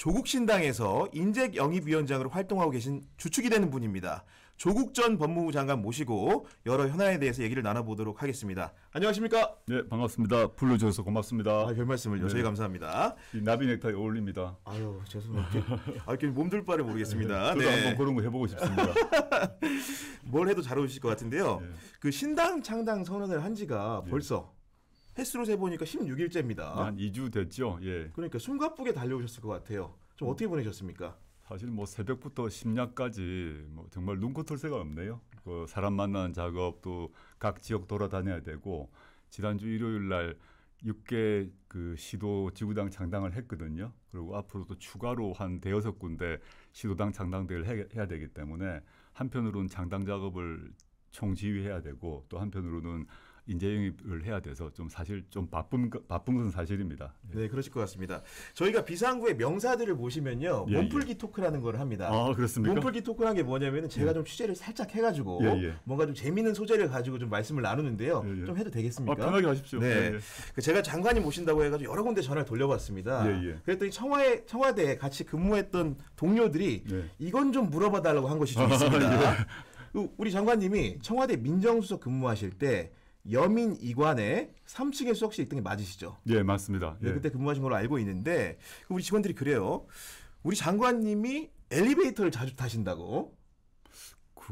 조국 신당에서 인재 영입위원장으로 활동하고 계신 주축이 되는 분입니다. 조국 전 법무부 장관 모시고 여러 현안에 대해서 얘기를 나눠보도록 하겠습니다. 안녕하십니까? 네, 반갑습니다. 불러주셔서 고맙습니다. 아, 별 말씀을요. 네. 저희 감사합니다. 나비 넥타이 어울립니다. 아유, 죄송합니다. 아, 이렇게 몸둘 바를 모르겠습니다. 네, 저도 네. 한번 그런 거 해보고 싶습니다. 뭘 해도 잘 어울리실 것 같은데요. 네. 그 신당 창당 선언을 한 지가 네. 벌써 횟수로 세보니까 16일째입니다. 한 2주 됐죠. 예. 그러니까 숨가쁘게 달려오셨을 것 같아요. 좀 어떻게 보내셨습니까? 사실 뭐 새벽부터 심야까지 뭐 정말 눈코털 새가 없네요. 그 사람 만나는 작업 도각 지역 돌아다녀야 되고 지난주 일요일 날 6개 그 시도 지구당 창당을 했거든요. 그리고 앞으로 도 추가로 한 대여섯 군데 시도당 창당대를 해야 되기 때문에 한편으로는 창당 작업을 총지휘해야 되고 또 한편으로는 인재영입을 해야 돼서 좀 사실 좀 바쁜 바쁜 건 사실입니다. 예. 네, 그러실 것 같습니다. 저희가 비상구의 명사들을 보시면요, 예, 예, 몸풀기 예. 토크라는 걸 합니다. 아 그렇습니까? 몸풀기 토크란 게 뭐냐면은 제가 예. 좀 취재를 살짝 해가지고 예, 뭔가 좀 재미있는 소재를 가지고 좀 말씀을 나누는데요. 좀 해도 되겠습니까? 아, 편하게 하십시오. 네, 그 제가 장관님 오신다고 해가지고 여러 군데 전화를 돌려봤습니다. 그랬더니 청와대 청와대에 같이 근무했던 동료들이 네. 이건 좀 물어봐달라고 한 것이 좀 있습니다. 아, 우리 장관님이 청와대 민정수석 근무하실 때 여민 이관에3층에 수석실 있던 게 맞으시죠? 예, 맞습니다. 네, 예. 그때 근무하신 걸로 알고 있는데 우리 직원들이 그래요. 우리 장관님이 엘리베이터를 자주 타신다고.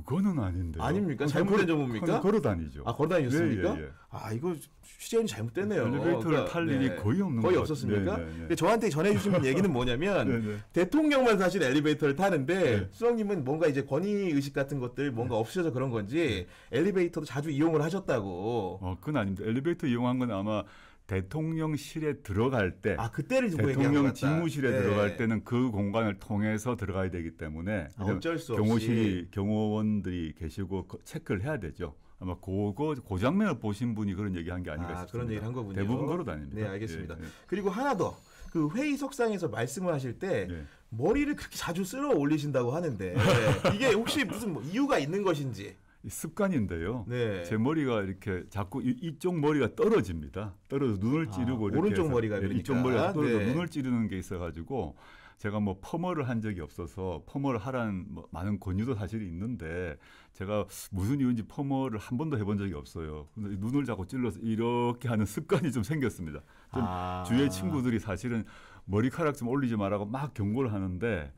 그거는 아닌데. 아닙니까? 잘못된 정입니까 걸어 다니죠. 아, 걸어 다니셨습니까? 네, 예, 예. 아, 이거 취재원 잘못됐네요. 엘리베이터를 그러니까, 탈 네. 일이 네. 거의 없는 거의 없었습니까? 네, 네, 네, 근데 저한테 전해주신 얘기는 뭐냐면 대통령만 사실 엘리베이터를 타는데 수석님은 뭔가 이제 권위 의식 같은 것들 뭔가 없으셔서 그런 건지 엘리베이터도 자주 이용을 하셨다고. 어, 그건 아닙니다. 엘리베이터 이용한 건 아마 대통령실에 들어갈 때, 아 그때를 대통령 집무실에 네. 들어갈 때는 그 공간을 통해서 들어가야 되기 때문에 아, 어쩔 수 경호실이 없이. 경호원들이 계시고 체크를 해야 되죠. 아마 그거 고 그 장면을 보신 분이 그런 얘기한 게 아닌가 아, 싶습니다. 그런 얘기한 거군요. 대부분 걸어 다닙니다. 네, 알겠습니다. 예, 예. 그리고 하나 더. 그 회의 석상에서 말씀을 하실 때 예. 머리를 그렇게 자주 쓸어 올리신다고 하는데 예. 이게 혹시 무슨 뭐 이유가 있는 것인지 습관인데요. 네. 제 머리가 이렇게 자꾸 이, 쪽 머리가 떨어집니다. 떨어져 눈을 아, 찌르고 아, 이렇게 오른쪽 머리가 그러니까. 이쪽 머리가 아, 떨어져 네. 눈을 찌르는 게 있어가지고 제가 뭐 퍼머를 한 적이 없어서 퍼머를 하라는 뭐 많은 권유도 사실 있는데 제가 무슨 이유인지 퍼머를 한 번도 해본 적이 없어요. 근데 눈을 자꾸 찔러서 이렇게 하는 습관이 좀 생겼습니다. 좀 아. 주위의 친구들이 사실은 머리카락 좀 올리지 말라고 막 경고를 하는데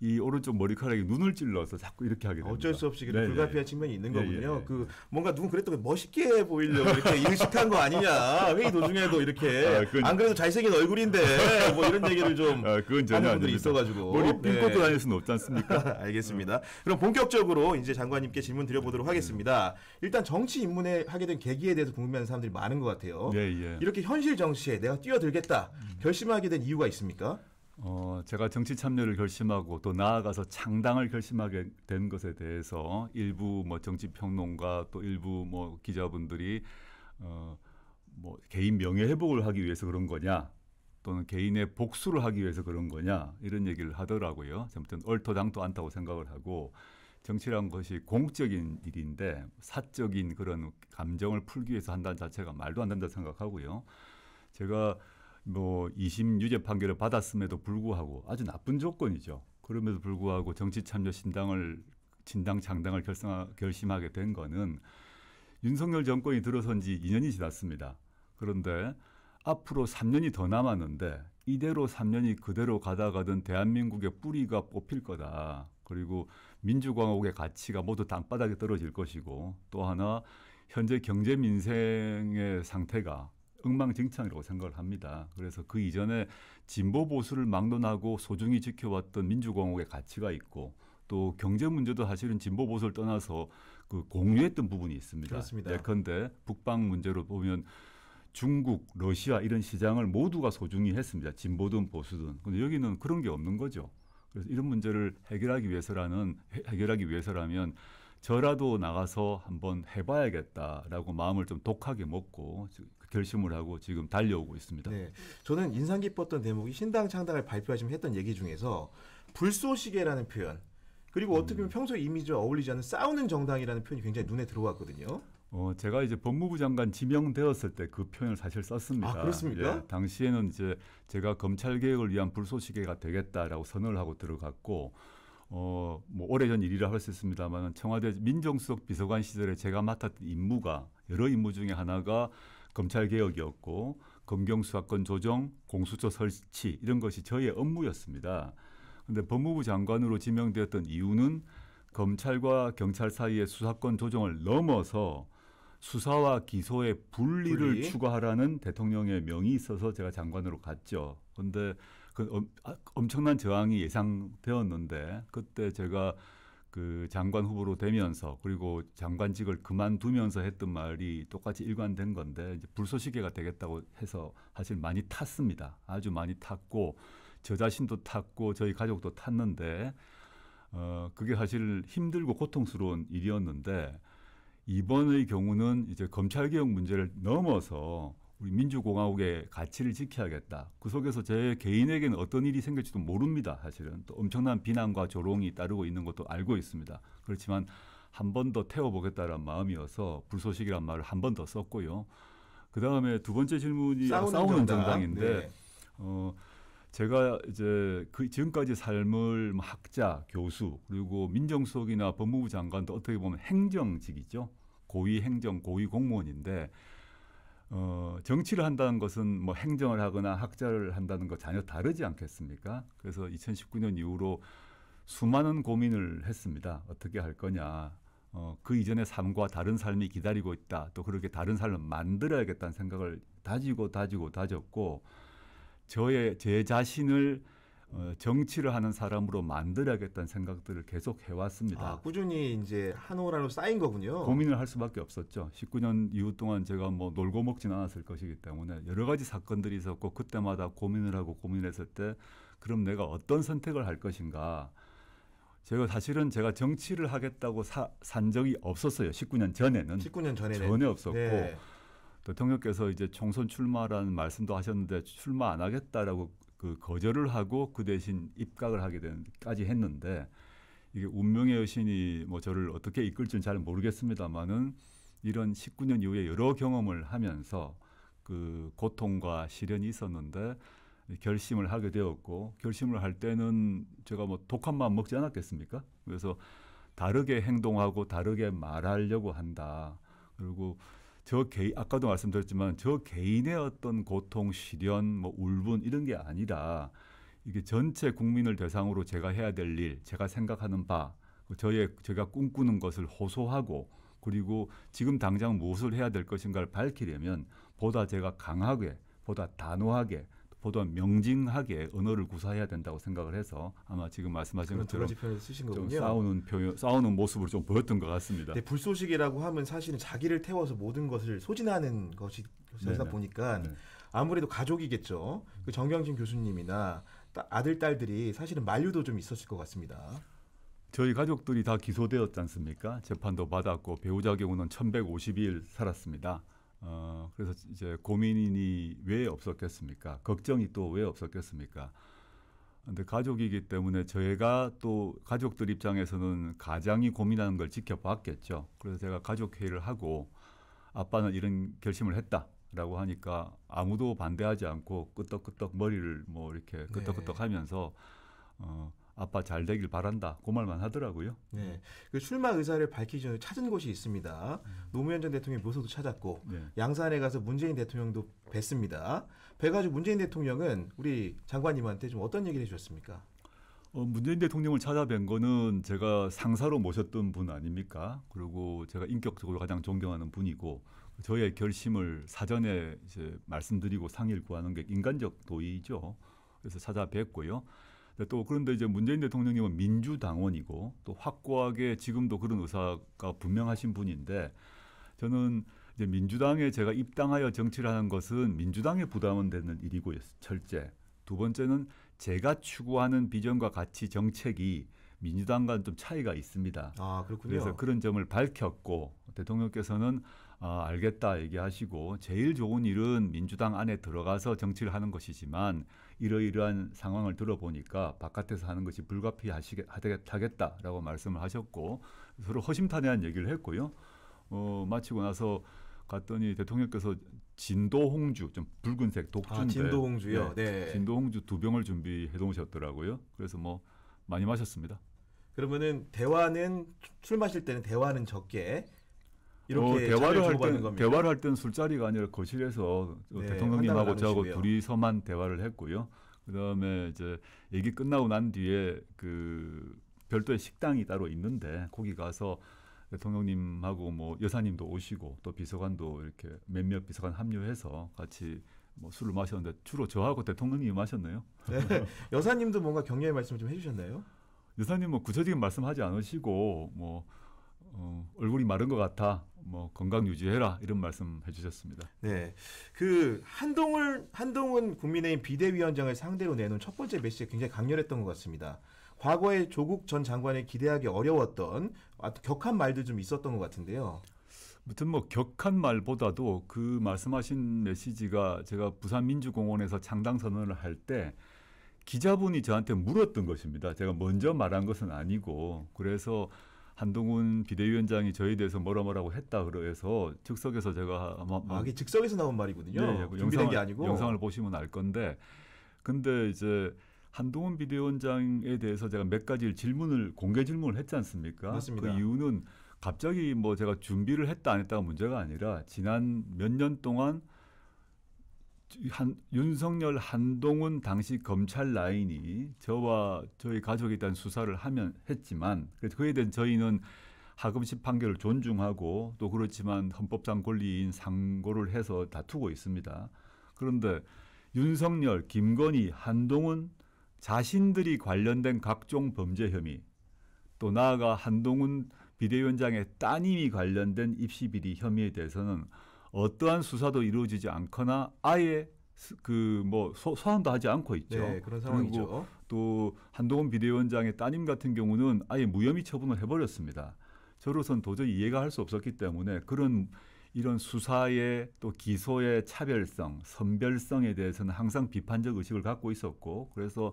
이 오른쪽 머리카락이 눈을 찔러서 자꾸 이렇게 하게 됩니다. 어쩔 수 없이 네네. 불가피한 측면이 있는 예, 거군요. 네네. 예, 예. 그 뭔가 누군 그랬던 게 멋있게 보이려고 이렇게 인식한거 아니냐. 회의 도중에도 이렇게 아, 그건... 안 그래도 잘생긴 얼굴인데 뭐 이런 얘기를 좀 아, 그건 전혀 하는 분들이 있어가지고 머리 핀꽂고 네. 다닐 수는 없지 않습니까? 알겠습니다. 그럼 본격적으로 이제 장관님께 질문 드려보도록 하겠습니다. 일단 정치 입문에 하게 된 계기에 대해서 궁금해하는 사람들이 많은 것 같아요. 네, 예. 이렇게 현실 정치에 내가 뛰어들겠다 음. 결심하게 된 이유가 있습니까? 어, 제가 정치 참여를 결심하고 또 나아가서 창당을 결심하게 된 것에 대해서 일부 뭐 정치 평론가 또 일부 뭐 기자분들이 어, 뭐 개인 명예 회복을 하기 위해서 그런 거냐 또는 개인의 복수를 하기 위해서 그런 거냐 이런 얘기를 하더라고요. 아무튼 얼토당토 않다고 생각을 하고 정치란 것이 공적인 일인데 사적인 그런 감정을 풀기 위해서 한다는 자체가 말도 안 된다 생각하고요. 제가 뭐 2심유죄 판결을 받았음에도 불구하고 아주 나쁜 조건이죠. 그럼에도 불구하고 정치 참여 신당을 진당 장당을 결성 하 결심하게 된 거는 윤석열 정권이 들어선 지 2년이 지났습니다. 그런데 앞으로 3년이 더 남았는데 이대로 3년이 그대로 가다가든 대한민국의 뿌리가 뽑힐 거다. 그리고 민주공화국의 가치가 모두 땅바닥에 떨어질 것이고 또 하나 현재 경제 민생의 상태가 엉망진창이라고 생각을 합니다. 그래서 그 이전에 진보 보수를 막론하고 소중히 지켜왔던 민주공화국의 가치가 있고 또 경제 문제도 사실은 진보 보수를 떠나서 그 공유했던 부분이 있습니다. 그렇습니다. 예컨대 북방 문제로 보면 중국, 러시아 이런 시장을 모두가 소중히 했습니다. 진보든 보수든. 근데 여기는 그런 게 없는 거죠. 그래서 이런 문제를 해결하기 위해서라는 해결하기 위해서라면 저라도 나가서 한번 해봐야겠다라고 마음을 좀 독하게 먹고 결심을 하고 지금 달려오고 있습니다. 네. 저는 인상 깊었던 대목이 신당 창당을 발표하시면 했던 얘기 중에서 불쏘시개라는 표현 그리고 음. 어떻게 보면 음. 평소 이미지와 어울리지 않은 싸우는 정당이라는 표현이 굉장히 눈에 들어왔거든요. 어, 제가 이제 법무부 장관 지명되었을 때 그 표현을 사실 썼습니다. 아, 그렇습니까? 예, 당시에는 이제 제가 검찰 개혁을 위한 불쏘시개가 되겠다라고 선언을 하고 들어갔고 어, 뭐 오래전 일이라 할수 있습니다만 청와대 민정수석 비서관 시절에 제가 맡았던 임무가 여러 임무 중에 하나가 검찰 개혁이었고 검경 수사권 조정, 공수처 설치 이런 것이 저의 업무였습니다. 그런데 법무부 장관으로 지명되었던 이유는 검찰과 경찰 사이의 수사권 조정을 넘어서 수사와 기소의 분리를 분리? 추구하라는 대통령의 명이 있어서 제가 장관으로 갔죠. 근데 그 아, 엄청난 저항이 예상되었는데 그때 제가 그 장관 후보로 되면서 그리고 장관직을 그만두면서 했던 말이 똑같이 일관된 건데 이제 불쏘시개가 되겠다고 해서 사실 많이 탔습니다. 아주 많이 탔고 저 자신도 탔고 저희 가족도 탔는데 어 그게 사실 힘들고 고통스러운 일이었는데 이번의 경우는 이제 검찰개혁 문제를 넘어서 우리 민주공화국의 가치를 지켜야겠다. 그 속에서 제 개인에게는 어떤 일이 생길지도 모릅니다. 사실은 또 엄청난 비난과 조롱이 따르고 있는 것도 알고 있습니다. 그렇지만 한 번 더 태워보겠다는 마음이어서 불소식이란 말을 한 번 더 썼고요. 그 다음에 두 번째 질문이 싸우는, 싸우는 정당. 인데 네. 어, 제가 이제 그 지금까지 삶을 뭐 학자, 교수 그리고 민정수석이나 법무부 장관도 어떻게 보면 행정직이죠. 고위 행정, 고위 공무원인데 어, 정치를 한다는 것은 뭐 행정을 하거나 학자를 한다는 것 전혀 다르지 않겠습니까? 그래서 2019년 이후로 수많은 고민을 했습니다. 어떻게 할 거냐. 어, 그 이전의 삶과 다른 삶이 기다리고 있다. 또 그렇게 다른 삶을 만들어야겠다는 생각을 다지고 다지고 다졌고 저의 제 자신을 어, 정치를 하는 사람으로 만들어야겠다는 생각들을 계속 해왔습니다. 아, 꾸준히 이제 한오라로 쌓인 거군요. 고민을 할 수밖에 없었죠. 19년 이후 동안 제가 뭐 놀고 먹진 않았을 것이기 때문에 여러 가지 사건들이 있었고 그때마다 고민을 하고 고민했을 때 그럼 내가 어떤 선택을 할 것인가. 제가 사실은 제가 정치를 하겠다고 사, 산 적이 없었어요. 19년 전에는. 19년 전에는. 전혀 없었고. 네. 대통령께서 이제 총선 출마라는 말씀도 하셨는데 출마 안 하겠다라고 그 거절을 하고 그 대신 입각을 하게 된까지 했는데 이게 운명의 여신이 뭐 저를 어떻게 이끌지는 잘 모르겠습니다만은 이런 19년 이후에 여러 경험을 하면서 그 고통과 시련이 있었는데 결심을 하게 되었고 결심을 할 때는 제가 뭐 독한 마음 먹지 않았겠습니까? 그래서 다르게 행동하고 다르게 말하려고 한다. 그리고 저 개인 아까도 말씀드렸지만 저 개인의 어떤 고통, 시련, 뭐 울분 이런 게 아니라 이게 전체 국민을 대상으로 제가 해야 될 일, 제가 생각하는 바, 그 저의 제가 꿈꾸는 것을 호소하고 그리고 지금 당장 무엇을 해야 될 것인가를 밝히려면 보다 제가 강하게, 보다 단호하게, 보다 명징하게 언어를 구사해야 된다고 생각을 해서 아마 지금 말씀하신 것처럼 좀 싸우는 표현, 싸우는 모습을 좀 보였던 것 같습니다. 네, 불소식이라고 하면 사실은 자기를 태워서 모든 것을 소진하는 것이 되다 보니까 네. 아무래도 가족이겠죠. 그 정경진 교수님이나 아들 딸들이 사실은 만류도 좀 있었을 것 같습니다. 저희 가족들이 다 기소되었지 않습니까? 재판도 받았고 배우자 경우는 1152일 살았습니다. 어, 그래서 이제 고민이 왜 없었겠습니까? 걱정이 또 왜 없었겠습니까? 근데 가족이기 때문에 저희가 또 가족들 입장에서는 가장이 고민하는 걸 지켜봤겠죠. 그래서 제가 가족회의를 하고 아빠는 이런 결심을 했다. 라고 하니까 아무도 반대하지 않고 끄떡끄떡 머리를 뭐 이렇게 끄떡끄떡 네. 하면서 어 아빠 잘 되길 바란다. 그 말만 하더라고요. 네. 그 출마 의사를 밝히기 전에 찾은 곳이 있습니다. 음. 노무현 전 대통령 묘소도 찾았고 네. 양산에 가서 문재인 대통령도 뵀습니다. 뵈가지고 문재인 대통령은 우리 장관님한테 좀 어떤 얘기를 해주셨습니까? 어, 문재인 대통령을 찾아뵌 거는 제가 상사로 모셨던 분 아닙니까? 그리고 제가 인격적으로 가장 존경하는 분이고 저의 결심을 사전에 이제 말씀드리고 상의를 구하는 게 인간적 도의죠. 그래서 찾아뵙고요 네, 또 그런데 이제 문재인 대통령님은 민주당원이고 또 확고하게 지금도 그런 의사가 분명하신 분인데 저는 이제 민주당에 제가 입당하여 정치를 하는 것은 민주당에 부담은 되는 일이고요. 철제. 두 번째는 제가 추구하는 비전과 가치 정책이 민주당과는 좀 차이가 있습니다. 아, 그렇군요. 그래서 그런 점을 밝혔고 대통령께서는 아, 알겠다 얘기하시고 제일 좋은 일은 민주당 안에 들어가서 정치를 하는 것이지만 이러이러한 상황을 들어보니까 바깥에서 하는 것이 불가피하겠다라고 말씀을 하셨고 서로 허심탄회한 얘기를 했고요. 어, 마치고 나서 갔더니 대통령께서 진도홍주 좀 붉은색 독주인데 아, 진도홍주요. 네, 네. 진도홍주 두 병을 준비해 놓으셨더라고요. 그래서 뭐 많이 마셨습니다. 그러면은 대화는 술 마실 때는 대화는 적게 이렇게 어, 대화를 할때 대화를 할 때는 술자리가 아니라 거실에서 어, 네, 대통령님하고 저하고 둘이서만 대화를 했고요. 그다음에 이제 얘기 끝나고 난 뒤에 그 별도의 식당이 따로 있는데 거기 가서 대통령님하고 뭐 여사님도 오시고 또 비서관도 이렇게 몇몇 비서관 합류해서 같이 뭐 술을 마셨는데 주로 저하고 대통령님이 마셨네요. 네. 여사님도 뭔가 격려의 말씀을 좀 해주셨나요? 여사님 뭐 구체적인 말씀하지 않으시고 뭐 어, 얼굴이 마른 것 같아. 뭐 건강 유지해라 이런 말씀 해주셨습니다. 네, 그 한동을 한동훈 국민의힘 비대위원장을 상대로 내놓은 첫 번째 메시지 굉장히 강렬했던 것 같습니다. 과거에 조국 전 장관을 기대하기 어려웠던 아, 격한 말도 좀 있었던 것 같은데요. 무튼 뭐 격한 말보다도 그 말씀하신 메시지가 제가 부산민주공원에서 창당 선언을 할 때 기자분이 저한테 물었던 것입니다. 제가 먼저 말한 것은 아니고 그래서 한동훈 비대위원장이 저에 대해서 뭐라 뭐라고 했다 그래서 즉석에서 제가 아마 아, 이게 즉석에서 나온 말이거든요. 네, 그 준비된 게 아니고 영상을 보시면 알 건데 근데 이제 한동훈 비대위원장에 대해서 제가 몇 가지 질문을 공개 질문을 했지 않습니까? 맞습니다. 그 이유는 갑자기 뭐 제가 준비를 했다 안 했다가 문제가 아니라 지난 몇 년 동안 한, 윤석열 한동훈 당시 검찰 라인이 저와 저희 가족에 대한 수사를 하면 했지만 그래서 그에 대한 저희는 하금식 판결을 존중하고 또 그렇지만 헌법상 권리인 상고를 해서 다투고 있습니다. 그런데 윤석열, 김건희, 한동훈 자신들이 관련된 각종 범죄 혐의 또 나아가 한동훈 비대위원장의 따님이 관련된 입시 비리 혐의에 대해서는 어떠한 수사도 이루어지지 않거나 아예 그 뭐 소환도 하지 않고 있죠. 네, 그런 상황이죠. 그리고 또 한동훈 비대위원장의 따님 같은 경우는 아예 무혐의 처분을 해버렸습니다. 저로선 도저히 이해가 할 수 없었기 때문에 그런 이런 수사의 또 기소의 차별성, 선별성에 대해서는 항상 비판적 의식을 갖고 있었고 그래서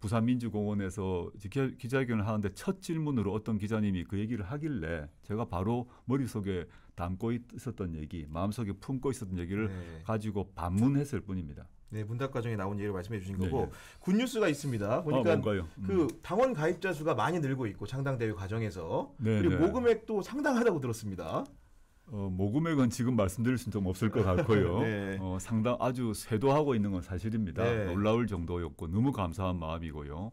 부산민주공원에서 기자회견을 하는데 첫 질문으로 어떤 기자님이 그 얘기를 하길래 제가 바로 머릿속에 담고 있었던 얘기, 마음속에 품고 있었던 얘기를 네. 가지고 반문했을 뿐입니다. 네, 문답 과정에 나온 얘기를 말씀해 주신 거고 네네. 굿뉴스가 있습니다. 아, 보니까 아, 음. 그 당원 가입자 수가 많이 늘고 있고 창당 대회 과정에서 네 그리고 네. 모금액도 상당하다고 들었습니다. 어, 모금액은 지금 말씀드릴 수는 좀 없을 것 같고요. 네. 어, 상당 아주 쇄도하고 있는 건 사실입니다. 네. 놀라울 정도였고 너무 감사한 마음이고요.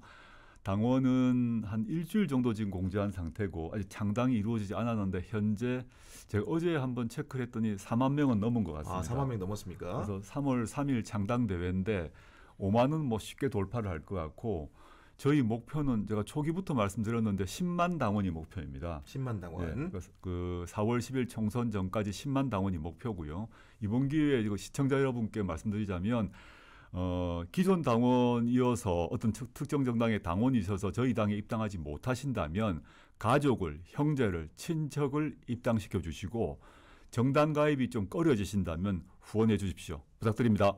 당원은 한 일주일 정도 지금 공제한 상태고 아직 창당이 이루어지지 않았는데 현재 제가 어제 한번 체크를 했더니 4만 명은 넘은 것 같습니다. 아, 4만 명 넘었습니까? 그래서 3월 3일 창당 대회인데 5만은 뭐 쉽게 돌파를 할 것 같고 저희 목표는 제가 초기부터 말씀드렸는데 10만 당원이 목표입니다. 10만 당원. 네, 그 4월 10일 총선 전까지 10만 당원이 목표고요. 이번 기회에 이거 시청자 여러분께 말씀드리자면 어, 기존 당원이어서 어떤 특정 정당의 당원이셔서 저희 당에 입당하지 못하신다면 가족을, 형제를, 친척을 입당시켜 주시고 정당 가입이 좀 꺼려지신다면 후원해 주십시오. 부탁드립니다.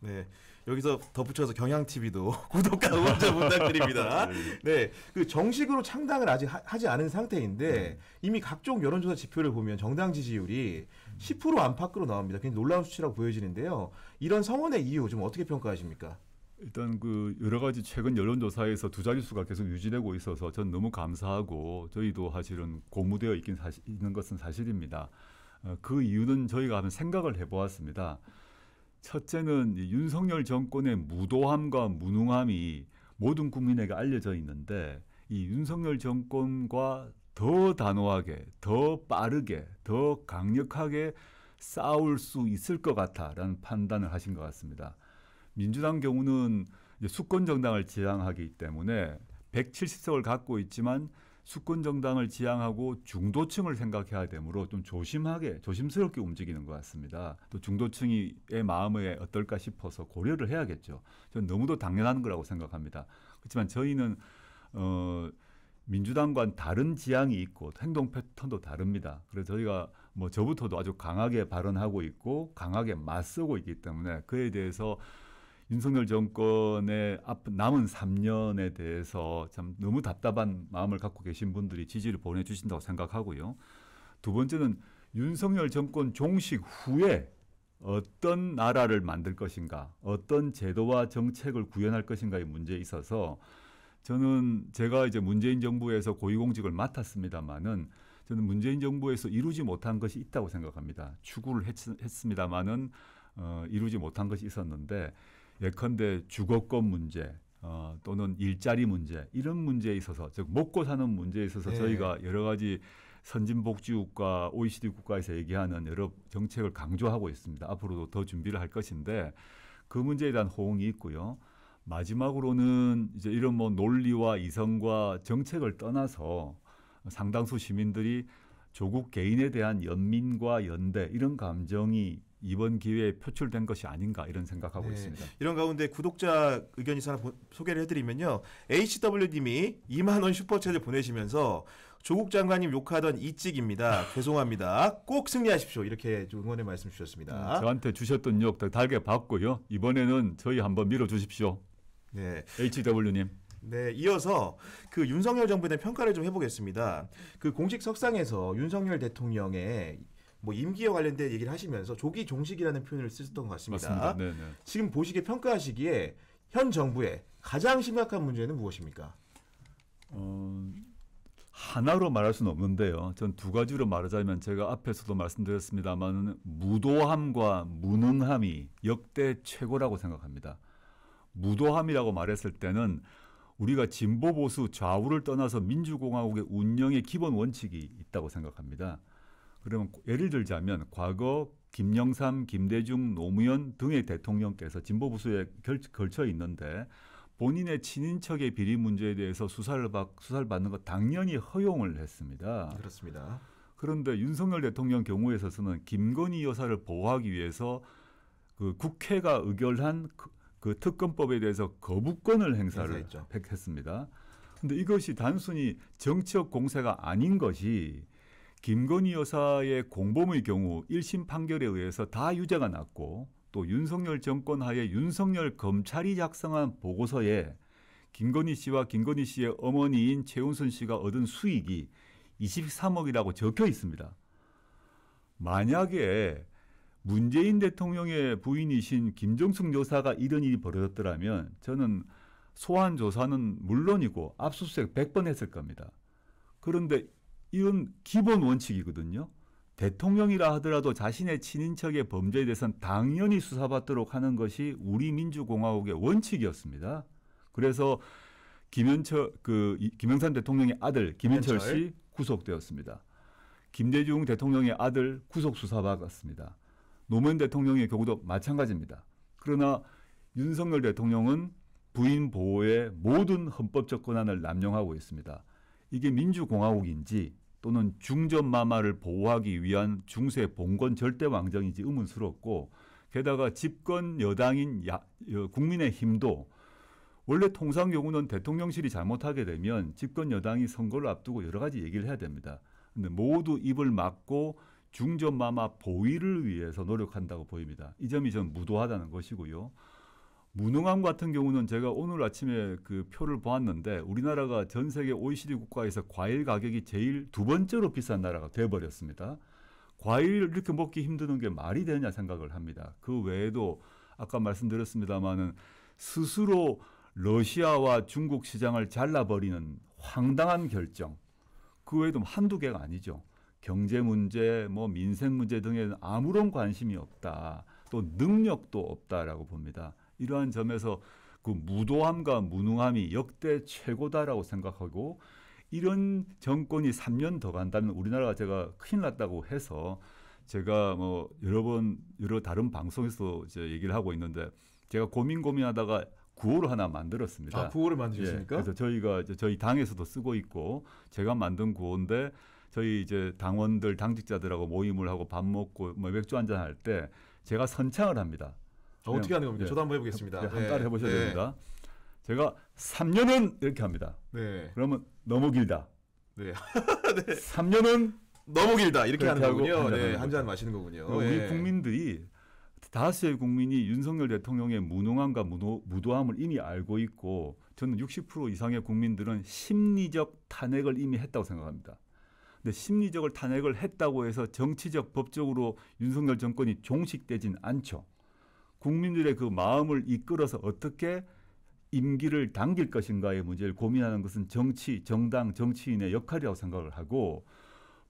네. 여기서 덧붙여서 경향TV도 구독과 후원자 부탁드립니다. 네. 네. 그 정식으로 창당을 아직 하, 지 않은 상태인데 네. 이미 각종 여론조사 지표를 보면 정당 지지율이 10% 안팎으로 나옵니다. 굉장히 놀라운 수치라고 보여지는데요. 이런 성원의 이유 좀 어떻게 평가하십니까? 일단 그 여러 가지 최근 여론조사에서 두 자릿수가 계속 유지되고 있어서 전 너무 감사하고 저희도 사실은 고무되어 있긴 사실, 있는 것은 사실입니다. 어, 그 이유는 저희가 한번 생각을 해보았습니다. 첫째는 윤석열 정권의 무도함과 무능함이 모든 국민에게 알려져 있는데 이 윤석열 정권과 더 단호하게, 더 빠르게, 더 강력하게 싸울 수 있을 것 같아라는 판단을 하신 것 같습니다. 민주당 경우는 수권 정당을 지향하기 때문에 170석을 갖고 있지만 수권 정당을 지향하고 중도층을 생각해야 되므로 좀 조심하게 조심스럽게 움직이는 것 같습니다. 또 중도층의 마음에 어떨까 싶어서 고려를 해야겠죠. 저는 너무도 당연한 거라고 생각합니다. 그렇지만 저희는 어 민주당과는 다른 지향이 있고 행동 패턴도 다릅니다. 그래서 저희가 뭐 저부터도 아주 강하게 발언하고 있고 강하게 맞서고 있기 때문에 그에 대해서 윤석열 정권의 앞 남은 3년에 대해서 참 너무 답답한 마음을 갖고 계신 분들이 지지를 보내주신다고 생각하고요. 두 번째는 윤석열 정권 종식 후에 어떤 나라를 만들 것인가, 어떤 제도와 정책을 구현할 것인가의 문제에 있어서 저는 제가 이제 문재인 정부에서 고위공직을 맡았습니다마는 저는 문재인 정부에서 이루지 못한 것이 있다고 생각합니다. 추구를 했, 습니다마는 어, 이루지 못한 것이 있었는데 예컨대 주거권 문제 어, 또는 일자리 문제 이런 문제에 있어서 즉 먹고 사는 문제에 있어서 네. 저희가 여러 가지 선진복지국가 OECD 국가에서 얘기하는 여러 정책을 강조하고 있습니다. 앞으로도 더 준비를 할 것인데 그 문제에 대한 호응이 있고요. 마지막으로는 이제 이런 뭐 논리와 이성과 정책을 떠나서 상당수 시민들이 조국 개인에 대한 연민과 연대 이런 감정이 이번 기회에 표출된 것이 아닌가 이런 생각하고 네. 있습니다. 이런 가운데 구독자 의견이 하나 보, 소개를 해드리면요. HW님이 2만 원 슈퍼챗을 보내시면서 조국 장관님 욕하던 이찍입니다. 죄송합니다. 꼭 승리하십시오. 이렇게 응원의 말씀 주셨습니다. 저한테 주셨던 욕 달게 받고요. 이번에는 저희 한번 밀어주십시오. 네. HW님. 네, 이어서 그 윤석열 정부의 평가를 좀 해보겠습니다. 그 공식 석상에서 윤석열 대통령의 뭐 임기와 관련된 얘기를 하시면서 조기 종식이라는 표현을 쓰셨던 것 같습니다. 네, 네. 지금 보시기에 평가하시기에 현 정부의 가장 심각한 문제는 무엇입니까? 어, 하나로 말할 수는 없는데요. 전 두 가지로 말하자면 제가 앞에서도 말씀드렸습니다만 무도함과 무능함이 역대 최고라고 생각합니다. 무도함이라고 말했을 때는 우리가 진보 보수 좌우를 떠나서 민주공화국의 운영의 기본 원칙이 있다고 생각합니다. 그러면 예를 들자면 과거 김영삼, 김대중, 노무현 등의 대통령께서 진보 보수에 걸쳐 있는데 본인의 친인척의 비리 문제에 대해서 수사를 받 수사를 받는 거 당연히 허용을 했습니다. 그렇습니다. 그런데 윤석열 대통령 경우에 서는 김건희 여사를 보호하기 위해서 그 국회가 의결한 그그 특검법에 대해서 거부권을 행사를 행했습니다 근데 이것이 단순히 정치적 공세가 아닌 것이 김건희 여사의 공범의 경우 1심 판결에 의해서 다 유죄가 났고 또 윤석열 정권 하에 윤석열 검찰이 작성한 보고서에 김건희 씨와 김건희 씨의 어머니인 최은순 씨가 얻은 수익이 23억이라고 적혀 있습니다. 만약에 문재인 대통령의 부인이신 김정숙 여사가 이런 일이 벌어졌더라면 저는 소환 조사는 물론이고 압수수색 100번 했을 겁니다. 그런데 이런 기본 원칙이거든요. 대통령이라 하더라도 자신의 친인척의 범죄에 대해서는 당연히 수사받도록 하는 것이 우리 민주공화국의 원칙이었습니다. 그래서 김현철 그 김영삼 대통령의 아들 김현철 씨 구속되었습니다. 김대중 대통령의 아들 구속 수사받았습니다. 노무현 대통령의 경우도 마찬가지입니다. 그러나 윤석열 대통령은 부인 보호의 모든 헌법적 권한을 남용하고 있습니다. 이게 민주공화국인지 또는 중전마마를 보호하기 위한 중세 봉건 절대 왕정인지 의문스럽고 게다가 집권 여당인 야, 국민의힘도 원래 통상 경우는 대통령실이 잘못하게 되면 집권 여당이 선거를 앞두고 여러 가지 얘기를 해야 됩니다. 근데 모두 입을 막고 중전마마 보위를 위해서 노력한다고 보입니다. 이 점이 좀 무도하다는 것이고요. 무능함 같은 경우는 제가 오늘 아침에 그 표를 보았는데 우리나라가 전 세계 OECD 국가에서 과일 가격이 제일 두 번째로 비싼 나라가 돼버렸습니다. 과일 이렇게 먹기 힘드는 게 말이 되냐 생각을 합니다. 그 외에도 아까 말씀드렸습니다마는 스스로 러시아와 중국 시장을 잘라버리는 황당한 결정. 그 외에도 한두 개가 아니죠. 경제 문제, 뭐 민생 문제 등에 아무런 관심이 없다. 또 능력도 없다라고 봅니다. 이러한 점에서 그 무도함과 무능함이 역대 최고다라고 생각하고 이런 정권이 3년 더 간다면 우리나라가 제가 큰일 났다고 해서 제가 뭐 여러 번 여러 다른 방송에서 이제 얘기를 하고 있는데 제가 고민 고민하다가 구호를 하나 만들었습니다. 아, 구호를 만드셨습니까? 예, 그래서 저희가 저희 당에서도 쓰고 있고 제가 만든 구호인데 저희 이제 당원들 당직자들하고 모임을 하고 밥 먹고 뭐 맥주 한잔 할 때 제가 선창을 합니다. 어, 어떻게 하는 겁니까? 네. 저도 한번 해보겠습니다. 예, 한, 네. 달에 해보셔야 네. 됩니다. 제가 3년은 이렇게 합니다. 네. 그러면 너무 길다. 네. 네. 3년은 너무 길다 이렇게 네, 하는 거군요. 한 잔 마시는 거군요. 우리 네. 국민들이 다수의 국민이 윤석열 대통령의 무능함과 무노, 무도함을 이미 알고 있고 저는 60% 이상의 국민들은 심리적 탄핵을 이미 했다고 생각합니다. 근데 네, 심리적을 탄핵을 했다고 해서 정치적 법적으로 윤석열 정권이 종식되진 않죠. 국민들의 그 마음을 이끌어서 어떻게 임기를 당길 것인가의 문제를 고민하는 것은 정치, 정당, 정치인의 역할이라고 생각을 하고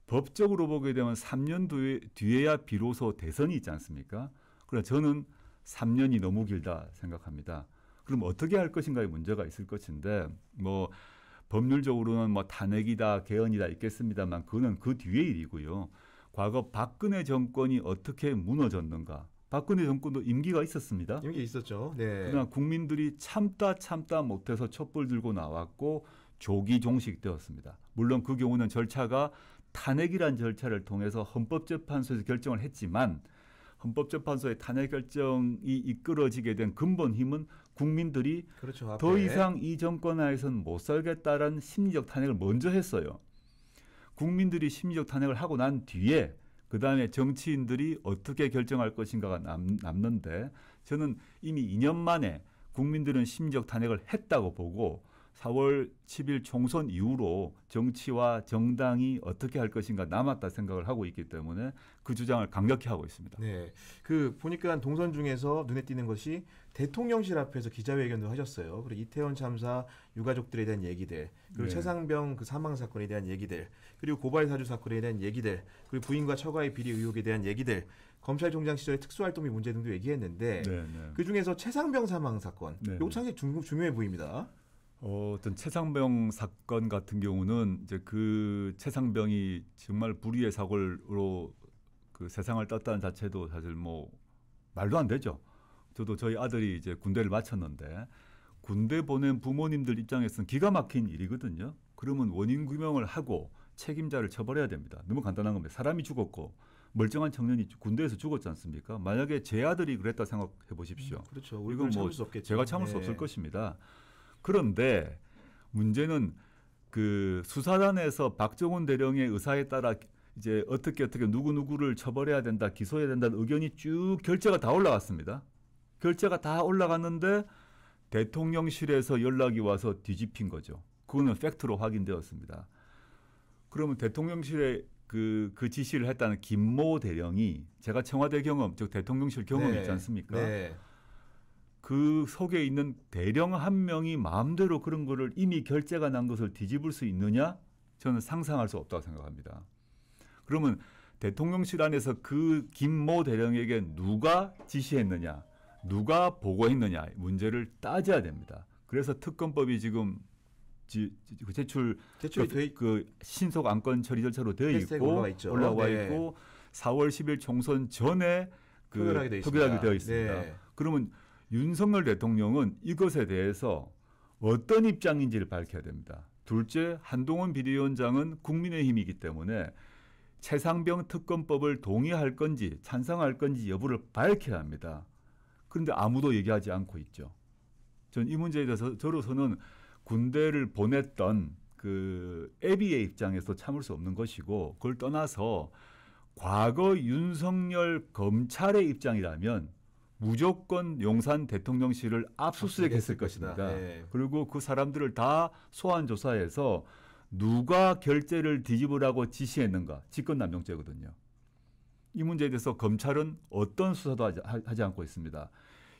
법적으로 보게 되면 3년 뒤 뒤에야 비로소 대선이 있지 않습니까? 그래서 저는 3년이 너무 길다 생각합니다. 그럼 어떻게 할 것인가의 문제가 있을 것인데 뭐 법률적으로는 뭐 탄핵이다, 개헌이다 있겠습니다만 그거는 그뒤에 일이고요. 과거 박근혜 정권이 어떻게 무너졌는가. 박근혜 정권도 임기가 있었습니다. 임기 있었죠. 네. 그러나 국민들이 참다 참다 못해서 촛불 들고 나왔고 조기 종식되었습니다. 물론 그 경우는 절차가 탄핵이란 절차를 통해서 헌법재판소에서 결정을 했지만 헌법재판소의 탄핵 결정이 이끌어지게 된 근본 힘은 국민들이 그렇죠, 더 이상 이 정권 하에선 못 살겠다라는 심리적 탄핵을 먼저 했어요. 국민들이 심리적 탄핵을 하고 난 뒤에 그 다음에 정치인들이 어떻게 결정할 것인가가 남, 남는데 저는 이미 2년 만에 국민들은 심리적 탄핵을 했다고 보고 4월 10일 총선 이후로 정치와 정당이 어떻게 할 것인가 남았다 생각을 하고 있기 때문에 그 주장을 강력히 하고 있습니다. 네. 그 보니까 동선 중에서 눈에 띄는 것이 대통령실 앞에서 기자회견도 하셨어요. 그리고 이태원 참사 유가족들에 대한 얘기들, 그리고 네. 최상병 그 사망 사건에 대한 얘기들, 그리고 고발 사주 사건에 대한 얘기들, 그리고 부인과 처가의 비리 의혹에 대한 얘기들, 검찰총장 시절의 특수활동비 문제 등도 얘기했는데 네, 네. 그 중에서 최상병 사망 사건, 네, 요거 네. 상당히 중요해 보입니다. 어, 어떤 최상병 사건 같은 경우는 이제 그 최상병이 정말 불의의 사고로 그 세상을 떴다는 자체도 사실 뭐 말도 안 되죠. 저도 저희 아들이 이제 군대를 마쳤는데 군대 보낸 부모님들 입장에서는 기가 막힌 일이거든요. 그러면 원인 규명을 하고 책임자를 처벌해야 됩니다. 너무 간단한 겁니다. 사람이 죽었고 멀쩡한 청년이 군대에서 죽었지 않습니까? 만약에 제 아들이 그랬다 생각해 보십시오. 음, 그렇죠. 이건 뭐 참을 제가 참을 네. 수 없을 것입니다. 그런데 문제는 그 수사단에서 박정훈 대령의 의사에 따라 이제 어떻게 어떻게 누구누구를 처벌해야 된다, 기소해야 된다는 의견이 쭉 결재가 다 올라갔습니다. 결재가 다 올라갔는데 대통령실에서 연락이 와서 뒤집힌 거죠. 그거는 팩트로 확인되었습니다. 그러면 대통령실에 그, 그 지시를 했다는 김모 대령이 제가 청와대 경험, 즉 대통령실 경험 네, 있지 않습니까? 네. 그 속에 있는 대령 한 명이 마음대로 그런 거를 이미 결제가 난 것을 뒤집을 수 있느냐? 저는 상상할 수 없다고 생각합니다. 그러면 대통령실 안에서 그 김모 대령에게 누가 지시했느냐, 누가 보고했느냐 문제를 따져야 됩니다. 그래서 특검법이 지금 지, 제출 제출이 그, 그 신속 안건 처리 절차로 되어 있고 올라와, 있죠. 올라와 네. 있고 4월 10일 총선 전에 그 표결하게 되어 있습니다. 되어 있습니다. 네. 그러면 윤석열 대통령은 이것에 대해서 어떤 입장인지를 밝혀야 됩니다. 둘째, 한동훈 비대위원장은 국민의힘이기 때문에 최상병 특검법을 동의할 건지 찬성할 건지 여부를 밝혀야 합니다. 그런데 아무도 얘기하지 않고 있죠. 전 이 문제에 대해서 저로서는 군대를 보냈던 그 애비의 입장에서 참을 수 없는 것이고 그걸 떠나서 과거 윤석열 검찰의 입장이라면 무조건 용산 대통령실을 압수수색했을 것이다. 네. 그리고 그 사람들을 다 소환 조사해서 누가 결재를 뒤집으라고 지시했는가 직권남용죄거든요. 이 문제에 대해서 검찰은 어떤 수사도 하지, 하지 않고 있습니다.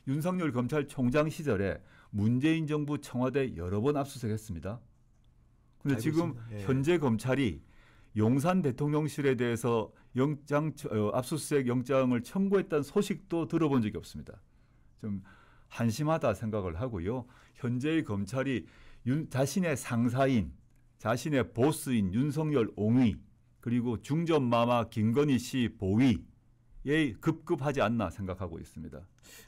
윤석열 검찰총장 시절에 문재인 정부 청와대 여러 번 압수수색했습니다. 그런데 지금 있 예. 현재 검찰이 용산 대통령실에 대해서 영장 어, 압수수색 영장을 청구했다는 소식도 들어본 적이 없습니다. 좀 한심하다 생각을 하고요. 현재의 검찰이 윤, 자신의 상사인 자신의 보스인 윤석열 옹의 그리고 중전마마 김건희 씨 보위 에 급급하지 않나 생각하고 있습니다.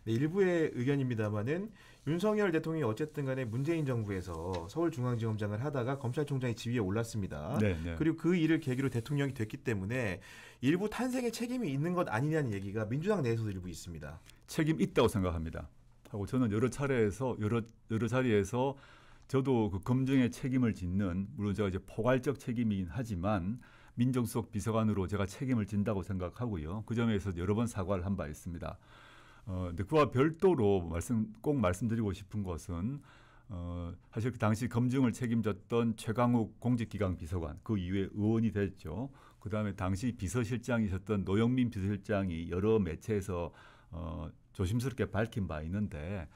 네, 일부의 의견입니다만은 윤석열 대통령이 어쨌든 간에 문재인 정부에서 서울중앙지검장을 하다가 검찰총장의 지위에 올랐습니다. 네네. 네. 그리고 그 일을 계기로 대통령이 됐기 때문에 일부 탄생에 책임이 있는 것 아니냐는 얘기가 민주당 내에서도 일부 있습니다. 책임 있다고 생각합니다. 하고 저는 여러 차례에서 여러 여러 자리에서 저도 그 검증의 책임을 짓는 물론 제가 이제 포괄적 책임이긴 하지만 민정수석 비서관으로 제가 책임을 진다고 생각하고요. 그 점에서 여러 번 사과를 한 바 있습니다. 어, 근데 그와 별도로 말씀 꼭 말씀드리고 싶은 것은 어, 사실 그 당시 검증을 책임졌던 최강욱 공직기강 비서관 그 이후에 의원이 됐죠. 그 다음에 당시 비서실장이셨던 노영민 비서실장이 여러 매체에서 어, 조심스럽게 밝힌 바 있는데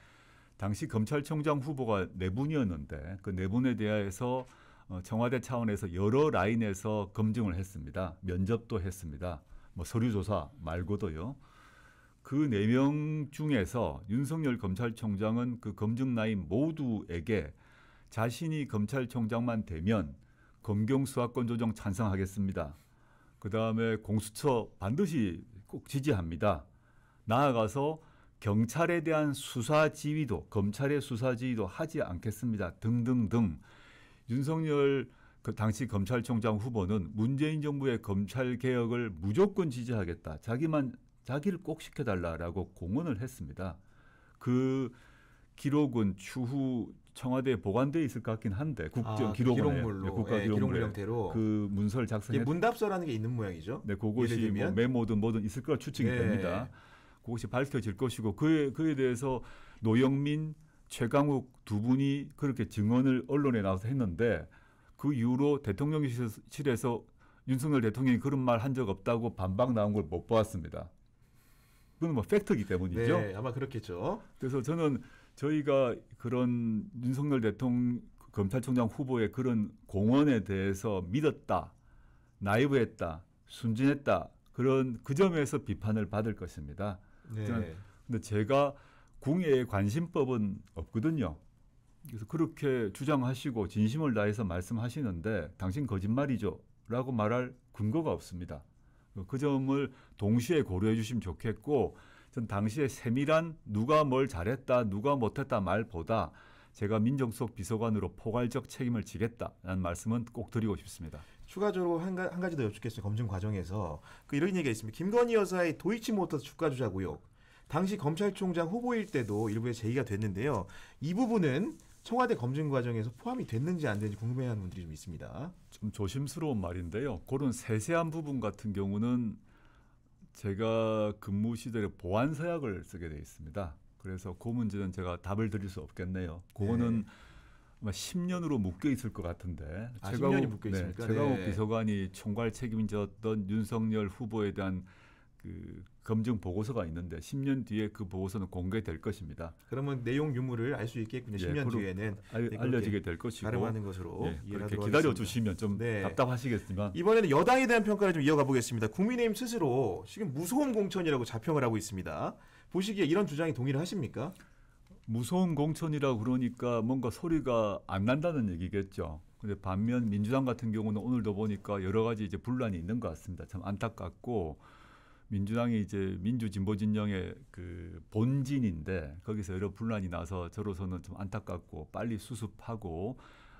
당시 검찰총장 후보가 네 분이었는데 그 네 분에 대해서 어, 청와대 차원에서 여러 라인에서 검증을 했습니다. 면접도 했습니다. 뭐 서류 조사 말고도요. 그네명 중에서 윤석열 검찰총장은 그 검증라인 모두에게 자신이 검찰총장만 되면 검경 수사권 조정 찬성하겠습니다. 그 다음에 공수처 반드시 꼭 지지합니다. 나아가서 경찰에 대한 수사 지휘도 검찰의 수사 지휘도 하지 않겠습니다. 등등등 윤석열 그 당시 검찰총장 후보는 문재인 정부의 검찰 개혁을 무조건 지지하겠다. 자기만 자기를 꼭 시켜달라라고 공언을 했습니다. 그 기록은 추후 청와대에 보관돼 있을 것 같긴 한데 국정 아, 그 기록물로 네, 국가 예, 기록물 형태로 그 문서를 작성해 문답서라는 게 있는 모양이죠. 네, 그것이 뭐 메모든 뭐든 있을 거라 추측이 네. 됩니다. 그것이 밝혀질 것이고 그에 그에 대해서 노영민, 최강욱 두 분이 그렇게 증언을 언론에 나와서 했는데 그 이후로 대통령실에서 윤석열 대통령이 그런 말 한 적 없다고 반박 나온 걸 못 보았습니다. 그건 뭐 팩트기 때문이죠. 네, 아마 그렇겠죠. 그래서 저는 저희가 그런 윤석열 대통령 검찰총장 후보의 그런 공언에 대해서 믿었다, 나이브했다, 순진했다 그런 그 점에서 비판을 받을 것입니다. 네. 근데 제가 궁예 관심법은 없거든요. 그래서 그렇게 주장하시고 진심을 다해서 말씀하시는데 당신 거짓말이죠라고 말할 근거가 없습니다. 어, 그 점을 동시에 고려해 주시면 좋겠고 전 당시에 세밀한 누가 뭘 잘했다 누가 못했다 말보다 제가 민정수석 비서관으로 포괄적 책임을 지겠다라는 말씀은 꼭 드리고 싶습니다. 추가적으로 한, 가, 한 가지 더 여쭙겠어요. 검증 과정에서 그 이런 얘기가 있습니다. 김건희 여사의 도이치모터 주가 조작 의혹. 당시 검찰총장 후보일 때도 일부에 제기가 됐는데요. 이 부분은 청와대 검증 과정에서 포함이 됐는지 안 됐는지 궁금해하는 분들이 좀 있습니다. 좀 조심스러운 말인데요. 그런 세세한 부분 같은 경우는 제가 근무 시절에 보안 서약을 쓰게 돼 있습니다. 그래서 그 문제는 제가 답을 드릴 수 없겠네요. 그거는 네. 아마 10년으로 묶여 있을 것 같은데. 아, 제가 10년이 묶여 네, 있습니까? 제가 네. 그 비서관이 총괄 책임졌던 윤석열 후보에 대한 그 검증 보고서가 있는데 10년 뒤에 그 보고서는 공개될 것입니다. 그러면 내용 유무를 알 수 있겠군요. 예, 10년 뒤에는 알, 네, 알려지게 될 것이고 가름하는 것으로 예, 그렇게 기다려 주시면 좀 네. 답답하시겠지만 이번에는 여당에 대한 평가를 좀 이어가 보겠습니다. 국민의힘 스스로 지금 무서운 공천이라고 자평을 하고 있습니다. 보시기에 이런 주장이 동의를 하십니까? 무서운 공천이라 고 그러니까 뭔가 소리가 안 난다는 얘기겠죠. 근데 반면 민주당 같은 경우는 오늘도 보니까 여러 가지 이제 분란이 있는 것 같습니다. 참 안타깝고 민주당이 이제 민주 진보 진영의 그 본진인데 거기서 여러 분란이 나서 저로서는 좀 안타깝고 빨리 수습하고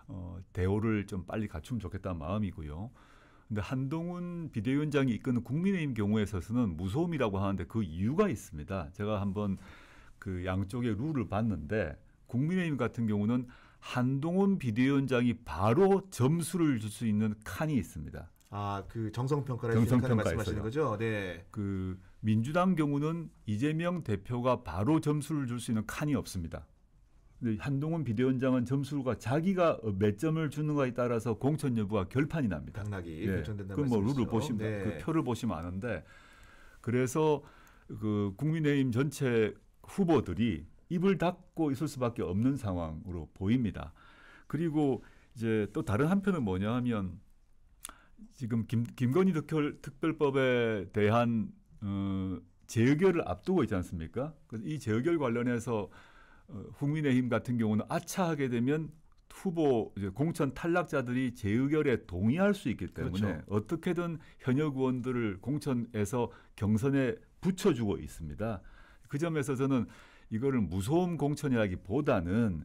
어 대오를 좀 빨리 갖추면 좋겠다는 마음이고요. 근데 한동훈 비대위원장이 이끄는 국민의힘 경우에 있어서는 무서움이라고 하는데 그 이유가 있습니다. 제가 한번 그 양쪽의 룰을 봤는데 국민의힘 같은 경우는 한동훈 비대위원장이 바로 점수를 줄 수 있는 칸이 있습니다. 아, 그 정성평가를 정성 말씀하시는 거죠? 네. 그 민주당 경우는 이재명 대표가 바로 점수를 줄 수 있는 칸이 없습니다. 한동훈 비대위원장은 점수가 자기가 몇 점을 주는가에 따라서 공천 여부가 결판이 납니다. 당락이 네. 결정된다 그뭐 룰을 보시면 네. 그 표를 보시면 아는데 그래서 그 국민의힘 전체 후보들이 입을 닫고 있을 수밖에 없는 상황으로 보입니다. 그리고 이제 또 다른 한편은 뭐냐 하면 지금 김, 김건희 특별, 특별법에 대한 어, 재의결을 앞두고 있지 않습니까? 그래서 이 재의결 관련해서 어, 국민의힘 같은 경우는 아차하게 되면 후보 이제 공천 탈락자들이 재의결에 동의할 수 있기 때문에 그렇죠. 어떻게든 현역 의원들을 공천에서 경선에 붙여주고 있습니다. 그 점에서 저는 이거를 무서운 공천이라기보다는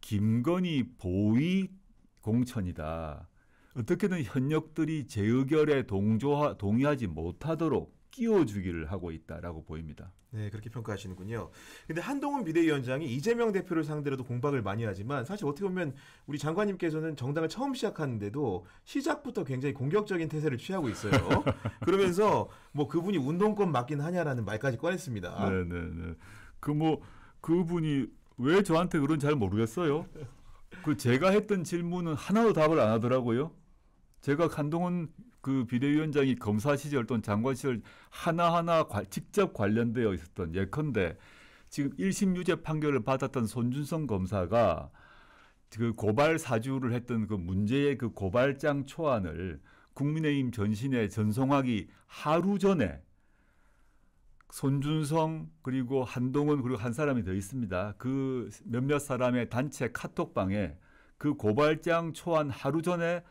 김건희 보위 공천이다. 어떻게든 현역들이 재의결에 동조하, 동의하지 못하도록 끼워주기를 하고 있다라고 보입니다. 네, 그렇게 평가하시는군요. 근데 한동훈 비대위원장이 이재명 대표를 상대로도 공방을 많이 하지만 사실 어떻게 보면 우리 장관님께서는 정당을 처음 시작하는데도 시작부터 굉장히 공격적인 태세를 취하고 있어요. 그러면서 뭐 그분이 운동권 맞긴 하냐라는 말까지 꺼냈습니다. 네, 네, 네. 그 뭐 그분이 왜 저한테 그런 잘 모르겠어요. 그 제가 했던 질문은 하나도 답을 안 하더라고요. 제가 한동훈 그 비대위원장이 검사 시절 또는 장관 시절 하나하나 관, 직접 관련되어 있었던 예컨대 지금 1심 유죄 판결을 받았던 손준성 검사가 그 고발 사주를 했던 그 문제의 그 고발장 초안을 국민의힘 전신에 전송하기 하루 전에 손준성 그리고 한동훈 그리고 한 사람이 더 있습니다. 그 몇몇 사람의 단체 카톡방에 그 고발장 초안 하루 전에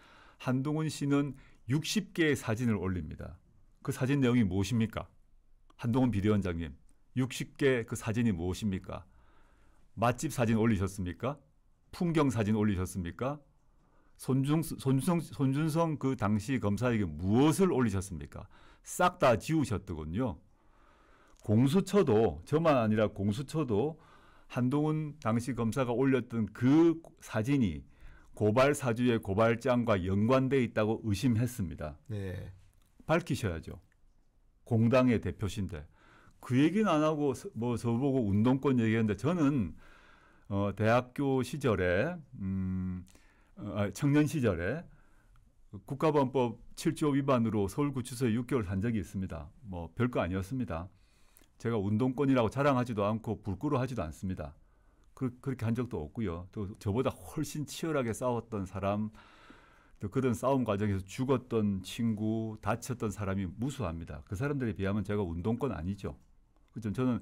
한동훈 씨는 60개의 사진을 올립니다. 그 사진 내용이 무엇입니까? 한동훈 비대위원장님, 60개 그 사진이 무엇입니까? 맛집 사진 올리셨습니까? 풍경 사진 올리셨습니까? 손중, 손준성, 손준성 그 당시 검사에게 무엇을 올리셨습니까? 싹 다 지우셨더군요. 공수처도, 저만 아니라 공수처도 한동훈 당시 검사가 올렸던 그 사진이 고발 사주의 고발장과 연관돼 있다고 의심했습니다. 네. 밝히셔야죠. 공당의 대표신데 그 얘기는 안 하고 뭐 저보고 운동권 얘기했는데 저는 어 대학교 시절에 음 어, 청년 시절에 국가보법 7조 위반으로 서울구치소에 6개월 산 적이 있습니다. 뭐 별거 아니었습니다. 제가 운동권이라고 자랑하지도 않고 불구로 하지도 않습니다. 그, 그렇게 한 적도 없고요. 또 저보다 훨씬 치열하게 싸웠던 사람, 또 그런 싸움 과정에서 죽었던 친구, 다쳤던 사람이 무수합니다. 그 사람들에 비하면 제가 운동권 아니죠. 그죠? 저는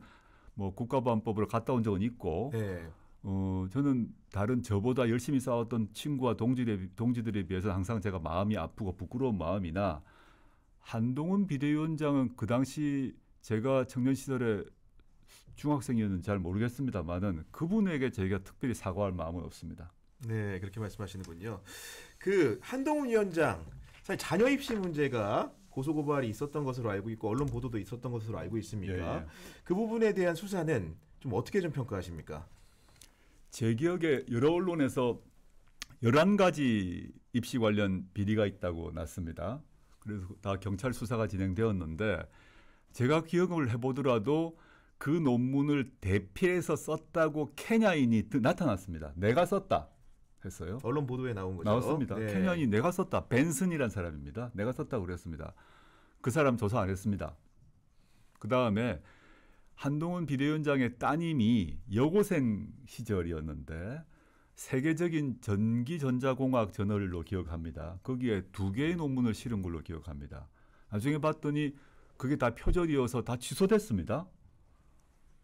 뭐국가보안법을 갔다 온 적은 있고, 네. 어, 저는 다른 저보다 열심히 싸웠던 친구와 동지들에, 동지들에 비해서 항상 제가 마음이 아프고 부끄러운 마음이나 한동훈 비대위원장은 그 당시 제가 청년 시절에 중학생이었는지 잘 모르겠습니다만은 그분에게 저희가 특별히 사과할 마음은 없습니다. 네, 그렇게 말씀하시는군요. 그 한동훈 위원장 사실 자녀 입시 문제가 고소 고발이 있었던 것으로 알고 있고 언론 보도도 있었던 것으로 알고 있습니다. 예, 예. 그 부분에 대한 수사는 좀 어떻게 좀 평가하십니까? 제 기억에 여러 언론에서 열한 가지 입시 관련 비리가 있다고 났습니다. 그래서 다 경찰 수사가 진행되었는데 제가 기억을 해보더라도 그 논문을 대피해서 썼다고 케냐인이 나타났습니다. 내가 썼다. 했어요. 언론 보도에 나온 거죠. 나왔습니다. 네. 케냐인이 내가 썼다. 벤슨이란 사람입니다. 내가 썼다고 그랬습니다. 그 사람 조사 안 했습니다. 그 다음에 한동훈 비대위원장의 따님이 여고생 시절이었는데 세계적인 전기전자공학 저널로 기억합니다. 거기에 두 개의 논문을 실은 걸로 기억합니다. 나중에 봤더니 그게 다 표절이어서 다 취소됐습니다.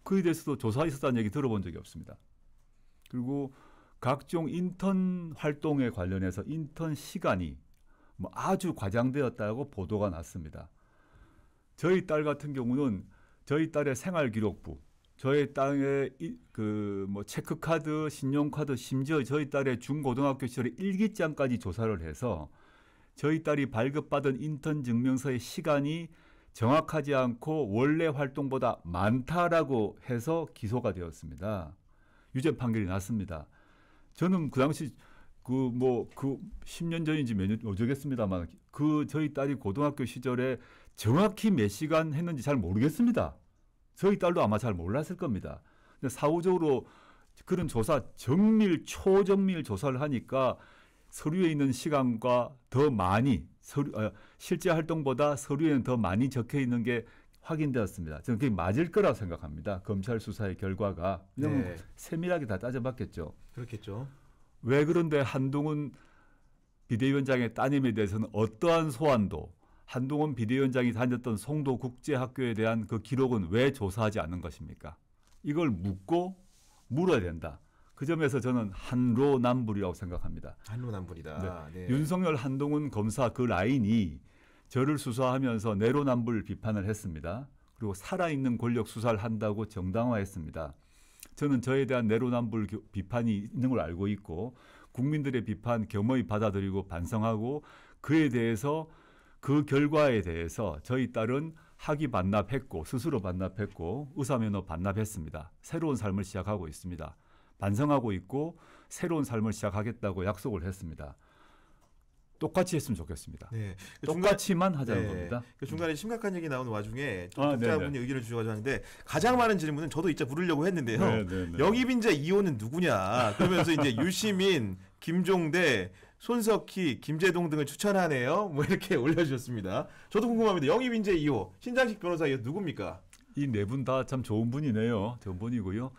그에 대해서도 조사 있었다는 얘기 들어본 적이 없습니다. 그리고 각종 인턴 활동에 관련해서 인턴 시간이 뭐 아주 과장되었다고 보도가 났습니다. 저희 딸 같은 경우는 저희 딸의 생활 기록부, 저희 딸의 그 뭐 체크카드, 신용카드, 심지어 저희 딸의 중고등학교 시절의 일기장까지 조사를 해서 저희 딸이 발급받은 인턴 증명서의 시간이 정확하지 않고 원래 활동보다 많다라고 해서 기소가 되었습니다. 유죄 판결이 났습니다. 저는 그 당시 그 뭐 그 10년 뭐 그 전인지 몇년 어쩌겠습니다만 그 저희 딸이 고등학교 시절에 정확히 몇 시간 했는지 잘 모르겠습니다. 저희 딸도 아마 잘 몰랐을 겁니다. 근데 사후적으로 그런 조사 정밀 초정밀 조사를 하니까 서류에 있는 시간과 더 많이 서류, 어, 실제 활동보다 서류에는 더 많이 적혀 있는 게 확인되었습니다. 저는 그게 맞을 거라고 생각합니다. 검찰 수사의 결과가. 네. 세밀하게 다 따져봤겠죠. 그렇겠죠. 왜 그런데 한동훈 비대위원장의 따님에 대해서는 어떠한 소환도 한동훈 비대위원장이 다녔던 송도 국제학교에 대한 그 기록은 왜 조사하지 않는 것입니까? 이걸 묻고 물어야 된다. 그 점에서 저는 한로남불이라고 생각합니다. 한로남불이다. 네. 네. 윤석열 한동훈 검사 그 라인이 저를 수사하면서 내로남불 비판을 했습니다. 그리고 살아있는 권력 수사를 한다고 정당화했습니다. 저는 저에 대한 내로남불 비판이 있는 걸 알고 있고 국민들의 비판 겸허히 받아들이고 반성하고 그에 대해서 그 결과에 대해서 저희 딸은 학위 반납했고 스스로 반납했고 의사면허 반납했습니다. 새로운 삶을 시작하고 있습니다. 반성하고 있고 새로운 삶을 시작하겠다고 약속을 했습니다. 똑같이 했으면 좋겠습니다. 네. 그 똑같이만 중간, 하자는 네. 겁니다. 그 중간에 음. 심각한 얘기 나오는 와중에 독자분이 아, 네, 네. 의견을 주셔가지고 하는데 가장 많은 질문은 저도 이제 부르려고 했는데요. 네네네. 영입인자 2호는 누구냐? 그러면서 이제 유시민, 김종대, 손석희, 김재동 등을 추천하네요. 뭐 이렇게 올려주셨습니다. 저도 궁금합니다. 영입인자 2호 신장식 변호사 이 누굽니까? 이 네 분 다 참 좋은 분이네요. 좋은 분이고요.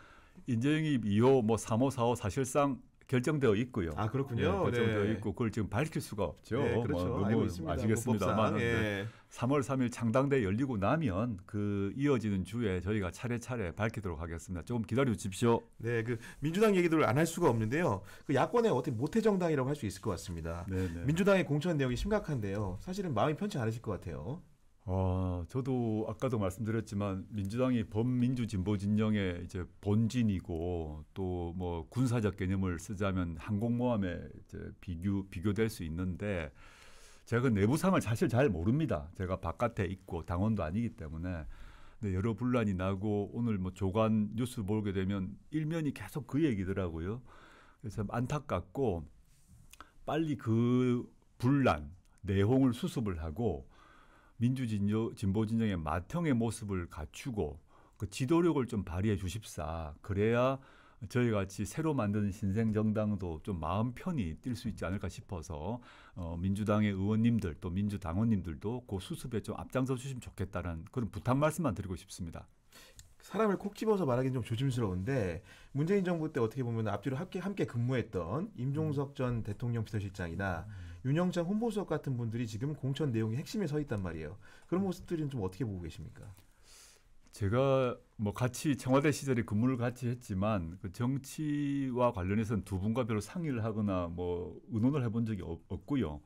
인재영입 2호, 뭐 3호, 4호 사실상 결정되어 있고요. 아 그렇군요. 네, 결정되어 네. 있고 그걸 지금 밝힐 수가 없죠. 네, 뭐 그렇죠. 뭐, 너무 아시겠습니다만 예. 3월 3일 창당대 열리고 나면 그 이어지는 주에 저희가 차례차례 밝히도록 하겠습니다. 조금 기다려 주십시오. 네, 그 민주당 얘기들을안 할 수가 없는데요. 그 야권의 어떻게 모태 정당이라고 할 수 있을 것 같습니다. 네, 네. 민주당의 공천 내용이 심각한데요. 사실은 마음이 편치 않으실 것 같아요. 어, 저도 아까도 말씀드렸지만 민주당이 범민주 진보 진영의 이제 본진이고 또 뭐 군사적 개념을 쓰자면 항공모함에 이제 비교 비교될 수 있는데 제가 그 내부 상을 사실 잘 모릅니다. 제가 바깥에 있고 당원도 아니기 때문에 근데 여러 분란이 나고 오늘 뭐 조간 뉴스 보게 되면 일면이 계속 그 얘기더라고요. 그래서 안타깝고 빨리 그 분란 내홍을 수습을 하고 민주진보 진영의 마청의 모습을 갖추고 그 지도력을 좀 발휘해 주십사. 그래야 저희 같이 새로 만드는 신생 정당도 좀 마음 편히 뛸 수 있지 않을까 싶어서 어, 민주당의 의원님들 또 민주당원님들도 그 수습에 좀 앞장서 주시면 좋겠다는 그런 부탁 말씀만 드리고 싶습니다. 사람을 콕 집어서 말하기는 좀 조심스러운데 문재인 정부 때 어떻게 보면 앞뒤로 함께, 함께 근무했던 임종석 전 대통령 비서실장이나 음. 윤영찬 홍보수석 같은 분들이 지금 공천 내용의 핵심에 서 있단 말이에요. 그런 음. 모습들은 좀 어떻게 보고 계십니까? 제가 뭐 같이 청와대 시절에 근무를 같이 했지만 그 정치와 관련해서는 두 분과 별로 상의를 하거나 뭐 의논을 해본 적이 없고요.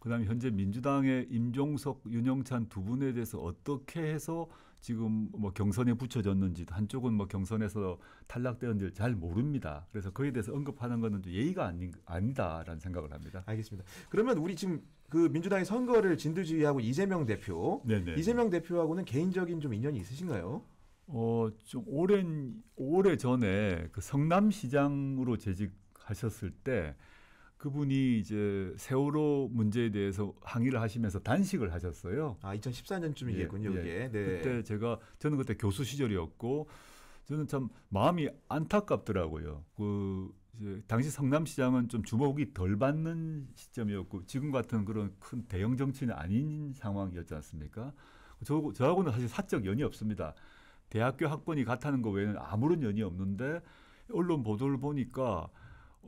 그다음에 현재 민주당의 임종석, 윤영찬 두 분에 대해서 어떻게 해서 지금 뭐 경선에 붙여졌는지 한쪽은 뭐 경선에서 탈락되었는지 잘 모릅니다. 그래서 그에 대해서 언급하는 것은 좀 예의가 아니, 아니다라는 생각을 합니다. 알겠습니다. 그러면 우리 지금 그 민주당이 선거를 진두지휘하고 이재명 대표, 네네. 이재명 대표하고는 개인적인 좀 인연이 있으신가요? 어, 좀 오랜 오래 전에 그 성남시장으로 재직 하셨을 때 그분이 이제 세월호 문제에 대해서 항의를 하시면서 단식을 하셨어요. 아, 2014년쯤이겠군요. 예, 예. 네. 그때 제가 저는 그때 교수 시절이었고 저는 참 마음이 안타깝더라고요. 그 이제 당시 성남시장은 좀 주목이 덜 받는 시점이었고 지금 같은 그런 큰 대형 정치는 아닌 상황이었지 않습니까? 저, 저하고는 사실 사적 연이 없습니다. 대학교 학번이 같다는 거 외에는 아무런 연이 없는데 언론 보도를 보니까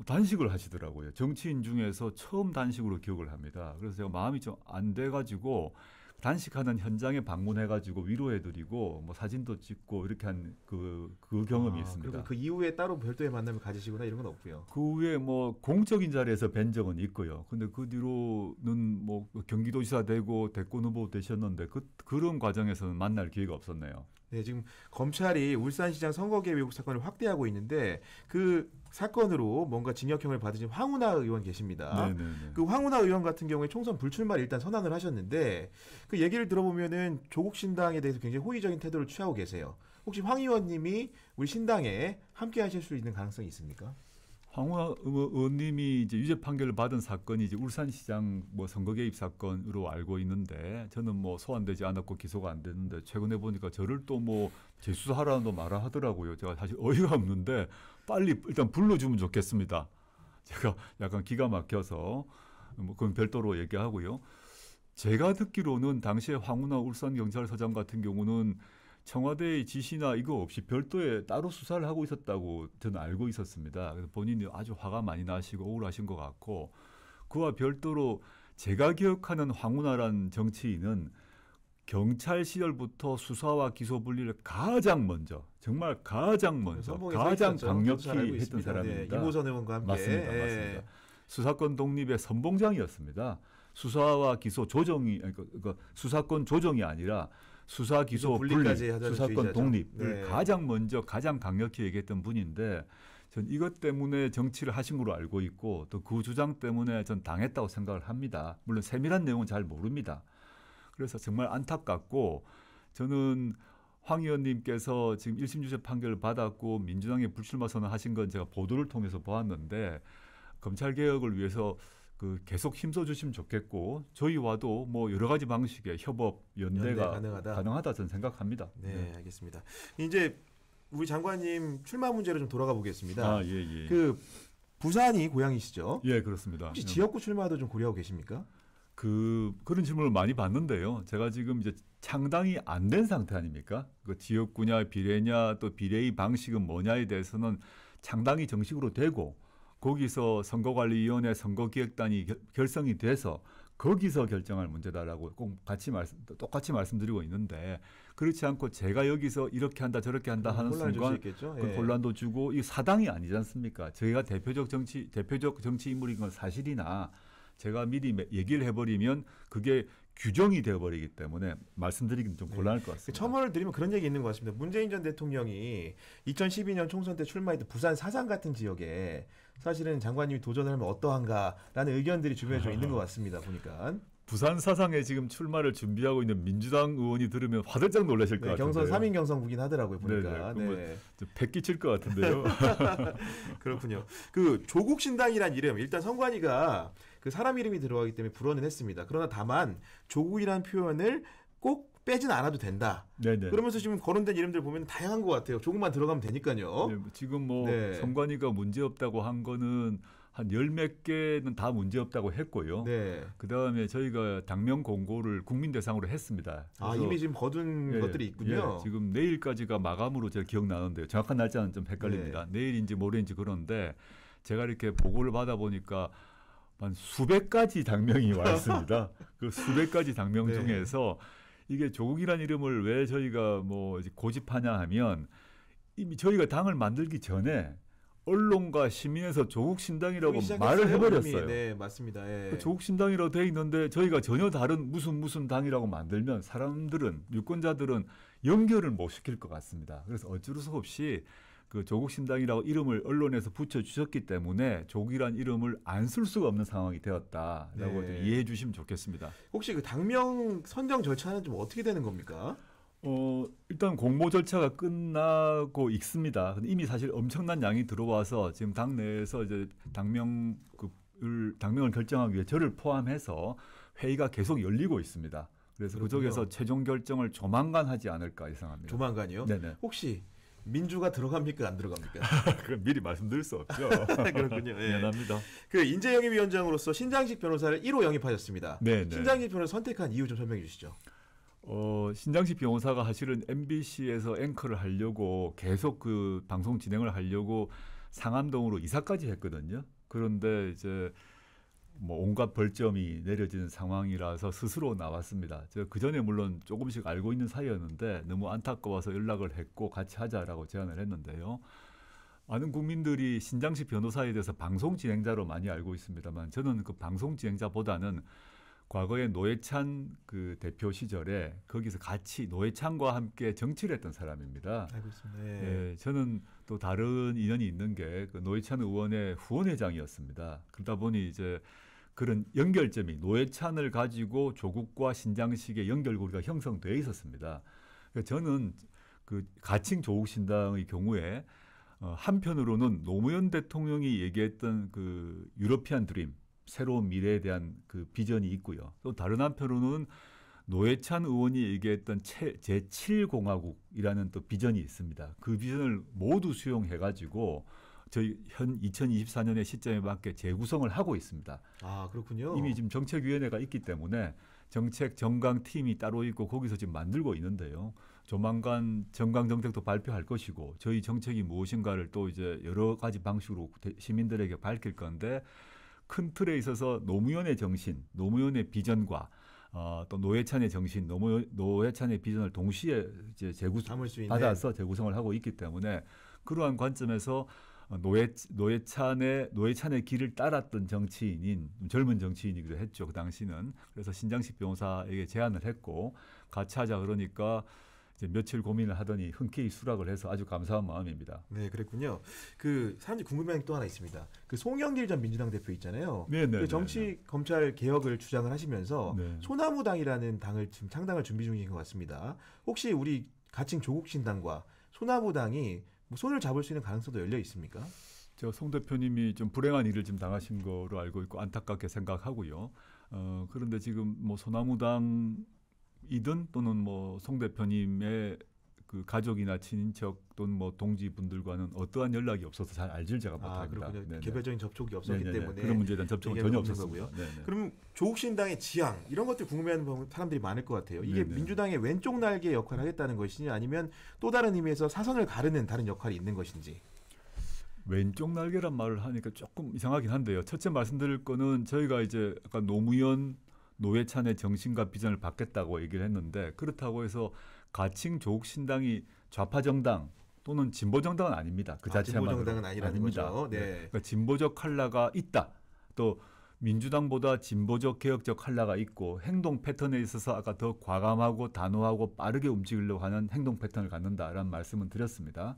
단식을 하시더라고요. 정치인 중에서 처음 단식으로 기억을 합니다. 그래서 제가 마음이 좀 안 돼가지고 단식하는 현장에 방문해가지고 위로해드리고 뭐 사진도 찍고 이렇게 한 그그 그 경험이 아, 있습니다. 그 이후에 따로 별도의 만남을 가지시거나 이런 건 없고요. 그 후에 뭐 공적인 자리에서 뵌 적은 있고요. 근데 그 뒤로는 뭐 경기도지사 되고 대권 후보 되셨는데 그 그런 과정에서는 만날 기회가 없었네요. 네, 지금 검찰이 울산시장 선거개 입 외국 사건을 확대하고 있는데 그 사건으로 뭔가 징역형을 받으신 황운하 의원 계십니다. 네네네. 네, 네. 그 황운하 의원 같은 경우에 총선 불출마를 일단 선언을 하셨는데 그 얘기를 들어보면은 조국 신당에 대해서 굉장히 호의적인 태도를 취하고 계세요. 혹시 황 의원님이 우리 신당에 함께 하실 수 있는 가능성이 있습니까? 황우아 의원님이 이제 유죄 판결을 받은 사건이 이제 울산시장 뭐 선거 개입 사건으로 알고 있는데 저는 뭐 소환되지 않았고 기소가 안 됐는데 최근에 보니까 저를 또 뭐 재수사하라는 말을 하더라고요. 제가 사실 어이가 없는데 빨리 일단 불러주면 좋겠습니다. 제가 약간 기가 막혀서 뭐 그건 별도로 얘기하고요. 제가 듣기로는 당시에 황우나 울산 경찰서장 같은 경우는 청와대의 지시나 이거 없이 별도의 따로 수사를 하고 있었다고 저는 알고 있었습니다. 그래서 본인이 아주 화가 많이 나시고 억울하신 것 같고 그와 별도로 제가 기억하는 황운하란 정치인은 경찰 시절부터 수사와 기소 분리를 가장 먼저 정말 가장 먼저 가장 강력히 했던 네, 사람입니다. 네, 이모전 의원과 함께 맞습니다. 예. 맞습니다. 수사권 독립의 선봉장이었습니다. 수사와 기소 조정이 그러니까 수사권 조정이 아니라 수사 기소 분리 수사권 독립을 네. 가장 먼저 가장 강력히 얘기했던 분인데 전 이것 때문에 정치를 하신걸로 알고 있고 또 그 주장 때문에 전 당했다고 생각을 합니다. 물론 세밀한 내용은 잘 모릅니다. 그래서 정말 안타깝고 저는 황 의원님께서 지금 1심 유죄 판결을 받았고 민주당에 불출마 선언하신 건 제가 보도를 통해서 보았는데 검찰 개혁을 위해서 그 계속 힘써 주시면 좋겠고 저희와도 뭐 여러 가지 방식의 협업 연대가 연대 가능하다. 가능하다 저는 생각합니다. 네, 네, 알겠습니다. 이제 우리 장관님 출마 문제로 좀 돌아가 보겠습니다. 아, 예, 예. 그 부산이 고향이시죠? 예, 그렇습니다. 혹시 네. 지역구 출마도 좀 고려하고 계십니까? 그 그런 질문을 많이 받는데요. 제가 지금 이제 창당이 안 된 상태 아닙니까? 그 지역구냐 비례냐 또 비례의 방식은 뭐냐에 대해서는 창당이 정식으로 되고 거기서 선거관리위원회 선거기획단이 결성이 돼서 거기서 결정할 문제다라고 꼭 같이 말씀 똑같이 말씀드리고 있는데 그렇지 않고 제가 여기서 이렇게 한다 저렇게 한다 음, 하는 순간 그 예. 혼란도 주고 이 사당이 아니지 않습니까? 저희가 대표적 정치 대표적 정치 인물인 건 사실이나 제가 미리 얘기를 해버리면 그게 규정이 되어버리기 때문에 말씀드리기는 좀 네. 곤란할 것 같습니다. 첨언을 드리면 그런 얘기 있는 것 같습니다. 문재인 전 대통령이 2012년 총선 때 출마했던 부산 사상 같은 지역에 사실은 장관님이 도전하면 어떠한가라는 의견들이 주변에 좀 있는 것 같습니다. 보니까. 부산 사상에 지금 출마를 준비하고 있는 민주당 의원이 들으면 화들짝 놀라실 네, 것 같아요. 3인 경선국인 하더라고요 보니까. 네네, 네. 기칠것 네. 뭐 네. 같은데요. 그렇군요. 그 조국 신당이란 이름 일단 선관위가 그 사람 이름이 들어가기 때문에 불언은 했습니다. 그러나 다만 조국이란 표현을 꼭 빼진 않아도 된다. 네네. 그러면서 지금 거론된 이름들 보면 다양한 것 같아요. 조금만 들어가면 되니까요. 네, 뭐 지금 뭐 네. 선관위가 문제없다고 한 거는 한 열 몇 개는 다 문제없다고 했고요. 네. 그다음에 저희가 당면 공고를 국민 대상으로 했습니다. 아 이미 지금 거둔 예, 것들이 있군요. 예, 지금 내일까지가 마감으로 제가 기억나는데요. 정확한 날짜는 좀 헷갈립니다. 네. 내일인지 모레인지 그런데 제가 이렇게 보고를 받아보니까 한 수백 가지 당명이 왔습니다. 그 수백 가지 당명 네. 중에서 이게 조국이란 이름을 왜 저희가 뭐 고집하냐 하면 이미 저희가 당을 만들기 전에 언론과 시민에서 조국 신당이라고 말을 해버렸어요. 이미, 네, 맞습니다. 예. 그 조국 신당이라고 돼 있는데 저희가 전혀 다른 무슨 무슨 당이라고 만들면 사람들은 유권자들은 연결을 못 시킬 것 같습니다. 그래서 어쩔 수 없이 그 조국신당이라고 이름을 언론에서 붙여주셨기 때문에 조기란 이름을 안 쓸 수가 없는 상황이 되었다라고 네. 이해해 주시면 좋겠습니다. 혹시 그 당명 선정 절차는 좀 어떻게 되는 겁니까? 어, 일단 공모 절차가 끝나고 있습니다. 이미 사실 엄청난 양이 들어와서 지금 당내에서 이제 당명 을 당명을 결정하기 위해 저를 포함해서 회의가 계속 열리고 있습니다. 그래서 그쪽에서 최종 결정을 조만간 하지 않을까 예상합니다. 조만간이요? 네네. 혹시 민주가 들어갑니까 안 들어갑니까? 그건 미리 말씀드릴 수 없죠. 그렇군요. 예. 미안합니다. 그 인재영입 위원장으로서 신장식 변호사를 1호 영입하셨습니다. 네, 네. 신장식 변호사 선택한 이유 좀 설명해 주시죠. 어, 신장식 변호사가 사실은 MBC에서 앵커를 하려고 계속 그 방송 진행을 하려고 상암동으로 이사까지 했거든요. 그런데 이제 뭐 온갖 벌점이 내려지는 상황이라서 스스로 나왔습니다. 그 전에 물론 조금씩 알고 있는 사이였는데 너무 안타까워서 연락을 했고 같이 하자라고 제안을 했는데요. 많은 국민들이 신장식 변호사에 대해서 방송 진행자로 많이 알고 있습니다만 저는 그 방송 진행자보다는 과거에 노회찬 그 대표 시절에 거기서 같이 노회찬과 함께 정치를 했던 사람입니다. 알고 있습니다. 예. 예 저는 또 다른 인연이 있는 게그 노회찬 의원의 후원회장이었습니다. 그러다 보니 이제 그런 연결점이 노회찬을 가지고 조국과 신장식의 연결고리가 형성되어 있었습니다. 그러니까 저는 그 가칭 조국 신당의 경우에 어, 한편으로는 노무현 대통령이 얘기했던 그 유러피안 드림 새로운 미래에 대한 그 비전이 있고요. 또 다른 한편으로는 노회찬 의원이 얘기했던 제7공화국이라는 또 비전이 있습니다. 그 비전을 모두 수용해가지고 저희 현 2024년의 시점에 맞게 재구성을 하고 있습니다. 아 그렇군요. 이미 지금 정책위원회가 있기 때문에 정책 정강 팀이 따로 있고 거기서 지금 만들고 있는데요. 조만간 정강 정책도 발표할 것이고 저희 정책이 무엇인가를 또 이제 여러 가지 방식으로 시민들에게 밝힐 건데 큰 틀에 있어서 노무현의 정신, 노무현의 비전과 어, 또 노회찬의 정신, 노무, 노회찬의 비전을 동시에 이제 재구, 받아서 재구성을 하고 있기 때문에 그러한 관점에서 노예 노예찬의 노예찬의 길을 따랐던 정치인인 젊은 정치인이기도 했죠. 그 당시는 그래서 신장식 변호사에게 제안을 했고 같이 하자 그러니까 이제 며칠 고민을 하더니 흔쾌히 수락을 해서 아주 감사한 마음입니다. 네, 그랬군요. 그사람이 궁금한 게 또 하나 있습니다. 그 송영길 전 민주당 대표 있잖아요. 네, 네. 그 네, 정치 네네. 검찰 개혁을 주장을 하시면서 네. 소나무당이라는 당을 지금 창당을 준비 중인 것 같습니다. 혹시 우리 가칭 조국신당과 소나무당이 뭐 손을 잡을 수 있는 가능성도 열려 있습니까? 저송 대표님이 좀 불행한 일을 지금 당하신 거로 알고 있고 안타깝게 생각하고요. 어, 그런데 지금 뭐 소나무당이든 또는 뭐송 대표님의 그 가족이나 친인척 또는 뭐 동지분들과는 어떠한 연락이 없어서 잘 알질 제가 아, 못합니다. 아, 개별적인 접촉이 없었기 네네네. 때문에 그런 문제에 대한 접촉은 전혀 없었고요. 그럼 조국신당의 지향 이런 것들 궁금해하는 사람들이 많을 것 같아요. 이게 네네. 민주당의 왼쪽 날개 역할을 하겠다는 것이지 아니면 또 다른 의미에서 사선을 가르는 다른 역할이 있는 것인지. 왼쪽 날개란 말을 하니까 조금 이상하긴 한데요. 첫째 말씀드릴 거는 저희가 이제 아까 노무현 노회찬의 정신과 비전을 받겠다고 얘기를 했는데 그렇다고 해서 가칭 조국 신당이 좌파 정당 또는 진보 정당은 아닙니다. 그 아, 자체만 진보 정당은 아니라는 아닙니다. 거죠. 네. 네. 그러니까 진보적 칼라가 있다. 또 민주당보다 진보적 개혁적 칼라가 있고 행동 패턴에 있어서 아까 더 과감하고 단호하고 빠르게 움직이려고 하는 행동 패턴을 갖는다라는 말씀은 드렸습니다.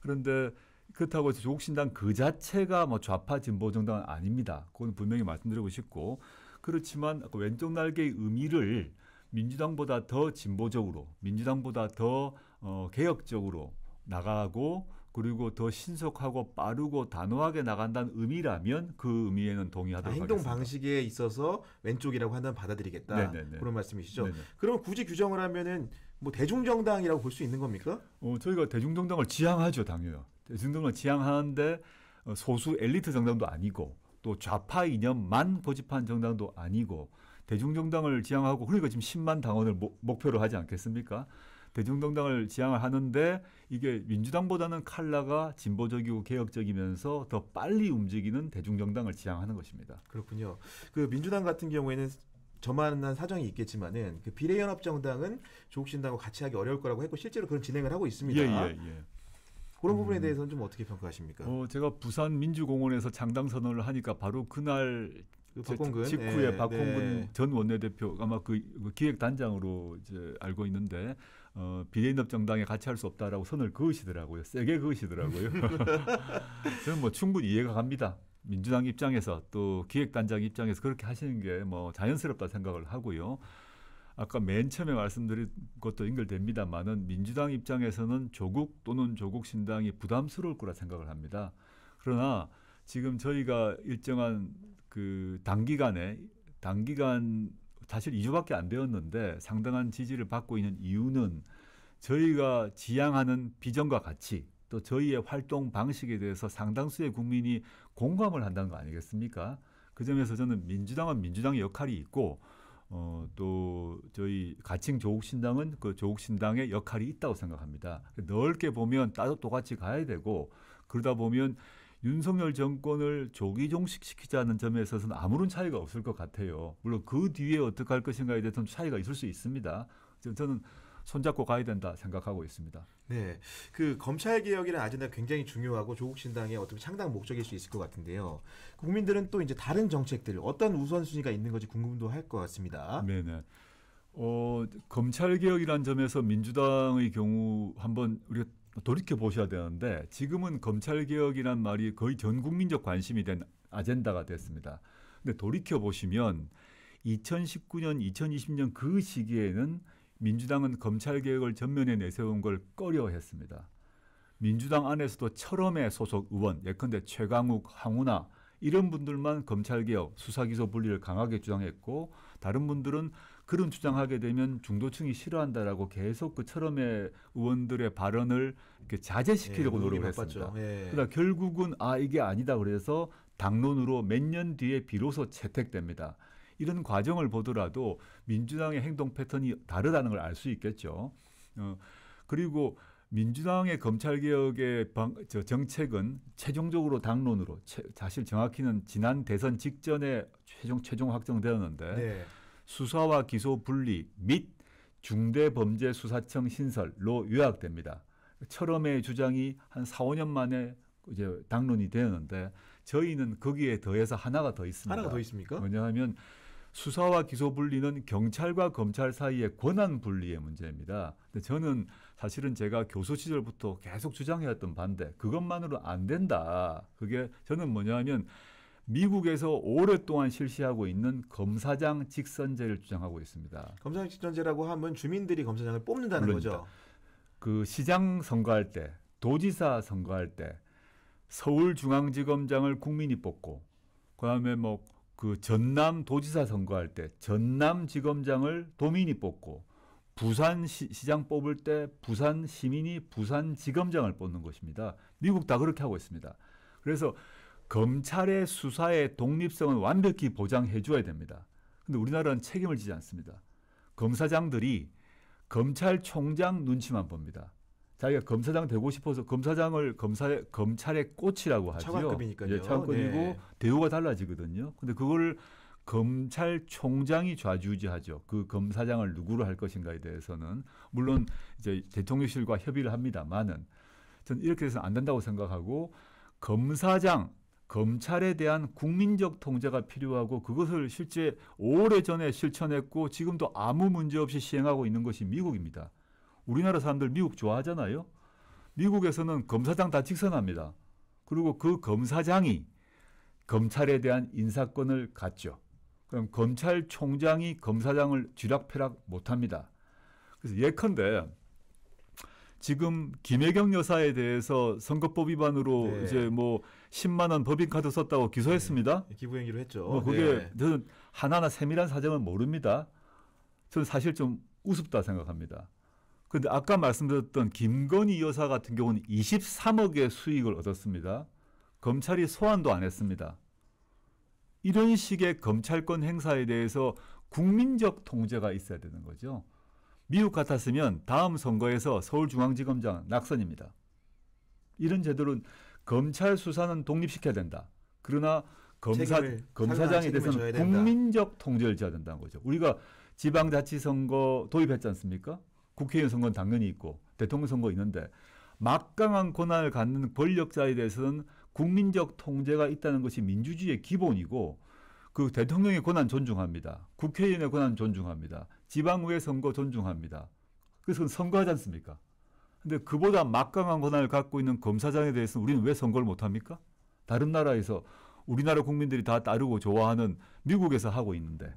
그런데 그렇다고 해서 조국신당 그 자체가 뭐 좌파 진보 정당은 아닙니다. 그건 분명히 말씀드리고 싶고 그렇지만 그 왼쪽 날개의 의미를 민주당보다 더 진보적으로, 민주당보다 더 어, 개혁적으로 나가고 그리고 더 신속하고 빠르고 단호하게 나간다는 의미라면 그 의미에는 동의하도록 아, 행동 하겠습니다. 행동 방식에 있어서 왼쪽이라고 한다면 받아들이겠다. 네네네. 그런 말씀이시죠. 네네. 그럼 굳이 규정을 하면은 뭐 대중정당이라고 볼 수 있는 겁니까? 어, 저희가 대중정당을 지향하죠, 당연히. 대중정당을 지향하는데 어, 소수 엘리트 정당도 아니고 또 좌파 이념만 고집한 정당도 아니고 대중정당을 지향하고 그러니까 지금 10만 당원을 모, 목표로 하지 않겠습니까? 대중정당을 지향을 하는데 이게 민주당보다는 칼라가 진보적이고 개혁적이면서 더 빨리 움직이는 대중정당을 지향하는 것입니다. 그렇군요. 그 민주당 같은 경우에는 저만한 사정이 있겠지만은 그 비례연합정당은 조국신당과 같이 하기 어려울 거라고 했고 실제로 그런 진행을 하고 있습니다. 예, 예, 예. 그런 부분에 음. 대해서는 좀 어떻게 평가하십니까? 어, 제가 부산 민주공원에서 장당 선언을 하니까 바로 그날 그 박홍근 직후에 네, 박홍근 네. 전 원내대표 아마 그, 그 기획단장으로 이제 알고 있는데 어, 비대인업정당에 같이 할 수 없다라고 선을 그으시더라고요. 세게 그으시더라고요. 저는 뭐 충분히 이해가 갑니다. 민주당 입장에서 또 기획단장 입장에서 그렇게 하시는 게 뭐 자연스럽다 생각을 하고요. 아까 맨 처음에 말씀드린 것도 연결됩니다만은 민주당 입장에서는 조국 또는 조국 신당이 부담스러울 거라 생각을 합니다. 그러나 지금 저희가 일정한 그 단기간에 단기간 사실 이주밖에안 되었는데 상당한 지지를 받고 있는 이유는 저희가 지향하는 비전과 같이 또 저희의 활동 방식에 대해서 상당수의 국민이 공감을 한다는 거 아니겠습니까? 그 점에서 저는 민주당은 민주당의 역할이 있고 어, 또 저희 가칭 조국신당은 그 조국신당의 역할이 있다고 생각합니다. 넓게 보면 따로 똑같이 가야 되고 그러다 보면 윤석열 정권을 조기 종식시키자는 점에 있어서는 아무런 차이가 없을 것 같아요. 물론 그 뒤에 어떻게 할 것인가에 대해서는 차이가 있을 수 있습니다. 저는 손잡고 가야 된다 생각하고 있습니다. 네, 그 검찰 개혁이란 아젠다 굉장히 중요하고 조국 신당의 어떤 창당 목적일 수 있을 것 같은데요. 국민들은 또 이제 다른 정책들 어떤 우선순위가 있는 건지 궁금도 할 것 같습니다. 네, 네. 어, 검찰 개혁이란 점에서 민주당의 경우 한번 우리가 돌이켜 보셔야 되는데 지금은 검찰 개혁이란 말이 거의 전 국민적 관심이 된 아젠다가 됐습니다. 근데 돌이켜 보시면 2019년, 2020년 그 시기에는 민주당은 검찰 개혁을 전면에 내세운 걸 꺼려했습니다. 민주당 안에서도 철험의 소속 의원, 예컨대 최강욱, 황우나 이런 분들만 검찰개혁, 수사기소 분리를 강하게 주장했고 다른 분들은 그런 주장하게 되면 중도층이 싫어한다라고 계속 그 철험의 의원들의 발언을 이렇게 자제시키려고 예, 노력을 했습니다. 예. 그러다 그러니까 결국은 아 이게 아니다 그래서 당론으로 몇 년 뒤에 비로소 채택됩니다. 이런 과정을 보더라도 민주당의 행동 패턴이 다르다는 걸 알 수 있겠죠. 어, 그리고 민주당의 검찰개혁의 방, 저 정책은 최종적으로 당론으로 채, 사실 정확히는 지난 대선 직전에 최종 최종 확정되었는데 네. 수사와 기소 분리 및 중대범죄수사청 신설로 요약됩니다. 철험의 주장이 한 4, 5년 만에 이제 당론이 되었는데 저희는 거기에 더해서 하나가 더 있습니다. 하나가 더 있습니까? 왜냐하면 수사와 기소 분리는 경찰과 검찰 사이의 권한 분리의 문제입니다. 근데 저는 사실은 제가 교수 시절부터 계속 주장해왔던 반대 그것만으로 안 된다. 그게 저는 뭐냐면 미국에서 오랫동안 실시하고 있는 검사장 직선제를 주장하고 있습니다. 검사장 직선제라고 하면 주민들이 검사장을 뽑는다는 물론입니다. 거죠. 그 시장 선거할 때, 도지사 선거할 때, 서울중앙지검장을 국민이 뽑고, 그다음에 뭐 그 전남 도지사 선거할 때 전남 지검장을 도민이 뽑고, 부산 시, 장 뽑을 때 부산 시민이 부산 지검장을 뽑는 것입니다. 미국 다 그렇게 하고 있습니다. 그래서 검찰의 수사의 독립성은 완벽히 보장해 줘야 됩니다. 근데 우리나라는 책임을 지지 않습니다. 검사장들이 검찰총장 눈치만 봅니다. 자기가 검사장 되고 싶어서 검사장을 검사 검찰의 꽃이라고 하죠. 차관급이니까요. 예, 차관급이고 네. 대우가 달라지거든요. 근데 그걸 검찰총장이 좌지우지하죠. 그 검사장을 누구로 할 것인가에 대해서는 물론 이제 대통령실과 협의를 합니다만은 전 이렇게 해서 안 된다고 생각하고 검사장 검찰에 대한 국민적 통제가 필요하고 그것을 실제 오래전에 실천했고 지금도 아무 문제 없이 시행하고 있는 것이 미국입니다. 우리나라 사람들 미국 좋아하잖아요. 미국에서는 검사장 다 직선합니다. 그리고 그 검사장이 검찰에 대한 인사권을 갖죠. 그럼 검찰총장이 검사장을 쥐락펴락 못합니다. 그래서 예컨대 지금 김혜경 여사에 대해서 선거법 위반으로 네. 이제 뭐 10만 원 법인카드 썼다고 기소했습니다. 네, 네, 기부행위로 했죠. 뭐 그게 네. 저는 하나하나 세밀한 사정은 모릅니다. 저는 사실 좀 우습다 생각합니다. 그데 아까 말씀드렸던 김건희 여사 같은 경우는 23억의 수익을 얻었습니다. 검찰이 소환도 안 했습니다. 이런 식의 검찰권 행사에 대해서 국민적 통제가 있어야 되는 거죠. 미국 같았으면 다음 선거에서 서울중앙지검장 낙선입니다. 이런 제도는 검찰 수사는 독립시켜야 된다. 그러나 검사 검사장에 대해서는 국민적 통제를 지어야 된다는 거죠. 우리가 지방자치선거 도입했지 않습니까? 국회의원 선거는 당연히 있고 대통령 선거 있는데 막강한 권한을 갖는 권력자에 대해서는 국민적 통제가 있다는 것이 민주주의의 기본이고 그 대통령의 권한 존중합니다. 국회의원의 권한 존중합니다. 지방의회 선거 존중합니다. 그것은 선거하지 않습니까? 근데 그보다 막강한 권한을 갖고 있는 검사장에 대해서는 우리는 왜 선거를 못 합니까? 다른 나라에서 우리나라 국민들이 다 따르고 좋아하는 미국에서 하고 있는데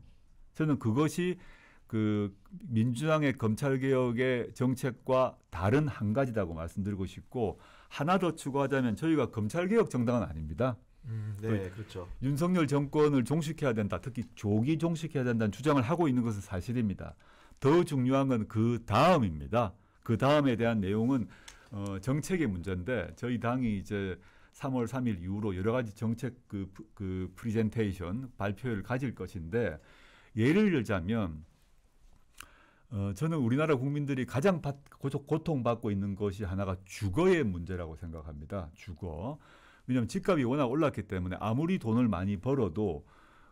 저는 그것이 그 민주당의 검찰 개혁의 정책과 다른 한가지라고 말씀드리고 싶고 하나 더 추가하자면 저희가 검찰 개혁 정당은 아닙니다. 음, 네, 그 그렇죠. 윤석열 정권을 종식해야 된다. 특히 조기 종식해야 된다는 주장을 하고 있는 것은 사실입니다. 더 중요한 건 그 다음입니다. 그 다음에 대한 내용은 어, 정책의 문제인데 저희 당이 이제 3월 3일 이후로 여러 가지 정책 그, 그 프리젠테이션 발표를 가질 것인데 예를 들자면 어, 저는 우리나라 국민들이 가장 받, 고통받고 있는 것이 하나가 주거의 문제라고 생각합니다. 주거. 왜냐하면 집값이 워낙 올랐기 때문에 아무리 돈을 많이 벌어도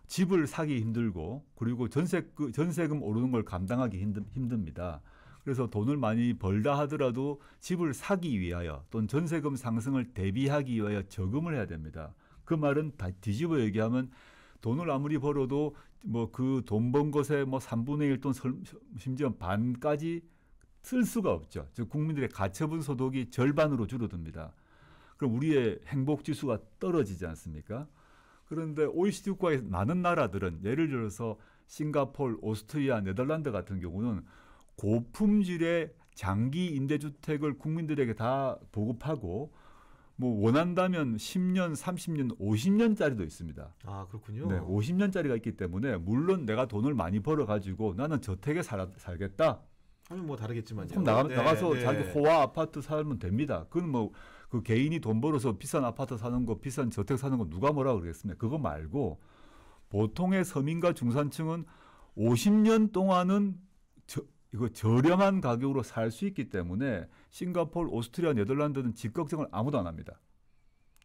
집을 사기 힘들고 그리고 전세, 그 전세금 오르는 걸 감당하기 힘듭니다. 그래서 돈을 많이 벌다 하더라도 집을 사기 위하여 또는 전세금 상승을 대비하기 위하여 저금을 해야 됩니다. 그 말은 다 뒤집어 얘기하면 돈을 아무리 벌어도 뭐 그 돈 번 것에 뭐 3분의 1 또는 심지어 반까지 쓸 수가 없죠. 즉 국민들의 가처분 소득이 절반으로 줄어듭니다. 그럼 우리의 행복 지수가 떨어지지 않습니까? 그런데 OECD 국가의 많은 나라들은 예를 들어서 싱가폴, 오스트리아, 네덜란드 같은 경우는 고품질의 장기 임대주택을 국민들에게 다 보급하고 뭐 원한다면 10년, 30년, 50년짜리도 있습니다. 아 그렇군요. 네, 50년짜리가 있기 때문에 물론 내가 돈을 많이 벌어 가지고 나는 저택에 살, 살겠다. 하면 뭐 다르겠지만요. 그럼 나가, 네, 나가서 네. 자기 호화 아파트 살면 됩니다. 그건 뭐그 개인이 돈 벌어서 비싼 아파트 사는 거, 비싼 저택 사는 거 누가 뭐라 그러겠습니까? 그거 말고 보통의 서민과 중산층은 50년 동안은 이거 저렴한 가격으로 살 수 있기 때문에 싱가폴 오스트리아, 네덜란드는 집 걱정을 아무도 안 합니다.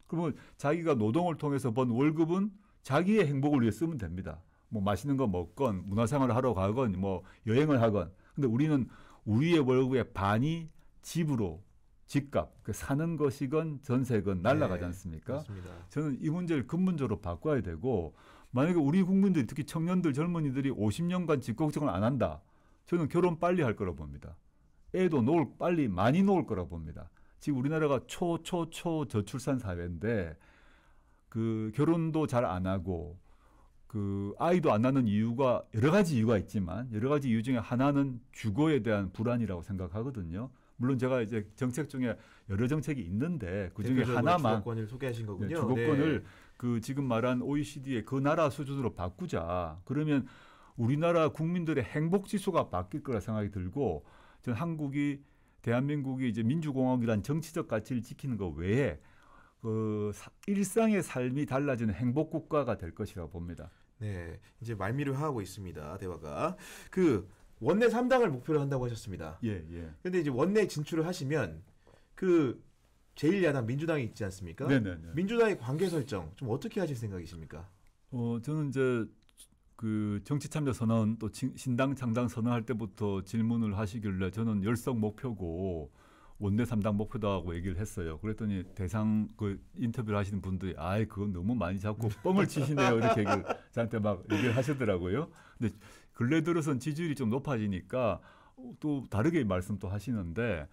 그러면 자기가 노동을 통해서 번 월급은 자기의 행복을 위해 쓰면 됩니다. 뭐 맛있는 거 먹건, 문화생활을 하러 가건, 뭐 여행을 하건. 근데 우리는 우리의 월급의 반이 집으로 집값, 그 사는 것이건 전세건 네, 날라가지 않습니까? 네, 저는 이 문제를 근본적으로 바꿔야 되고 만약에 우리 국민들이 특히 청년들 젊은이들이 50년간 집 걱정을 안 한다. 저는 결혼 빨리 할 거라 고 봅니다. 애도 놓을 빨리 많이 놓을 거라 고 봅니다. 지금 우리나라가 초초초 저출산 사회인데 그 결혼도 잘 안 하고 그 아이도 안 낳는 이유가 여러 가지 이유가 있지만 여러 가지 이유 중에 하나는 주거에 대한 불안이라고 생각하거든요. 물론 제가 이제 정책 중에 여러 정책이 있는데 그 중에 하나만 주거권을 소개하신 거군요. 네, 주거권을 네. 그 지금 말한 OECD의 그 나라 수준으로 바꾸자. 그러면 우리나라 국민들의 행복 지수가 바뀔 거라 생각이 들고 전 한국이 대한민국이 이제 민주공화국이란 정치적 가치를 지키는 것 외에 그 일상의 삶이 달라지는 행복 국가가 될 것이라고 봅니다. 네, 이제 말미를 하고 있습니다. 대화가 그 원내 3당을 목표로 한다고 하셨습니다. 예, 예. 근데 이제 원내 진출을 하시면 그 제1야당 민주당이 있지 않습니까? 네네 네, 네. 민주당의 관계 설정 좀 어떻게 하실 생각이십니까? 어, 저는 이제 그 정치 참여 선언 또 신당 창당 선언할 때부터 질문을 하시길래 저는 열성 목표고 원내 삼당 목표다고 얘기를 했어요. 그랬더니 대상 그 인터뷰를 하시는 분들이 아이 그건 너무 많이 잡고 뻥을 치시네요 이렇게 얘기를 그 저한테 막 얘기를 하시더라고요. 근데 근래 들어선 지지율이 좀 높아지니까 또 다르게 말씀 도 하시는데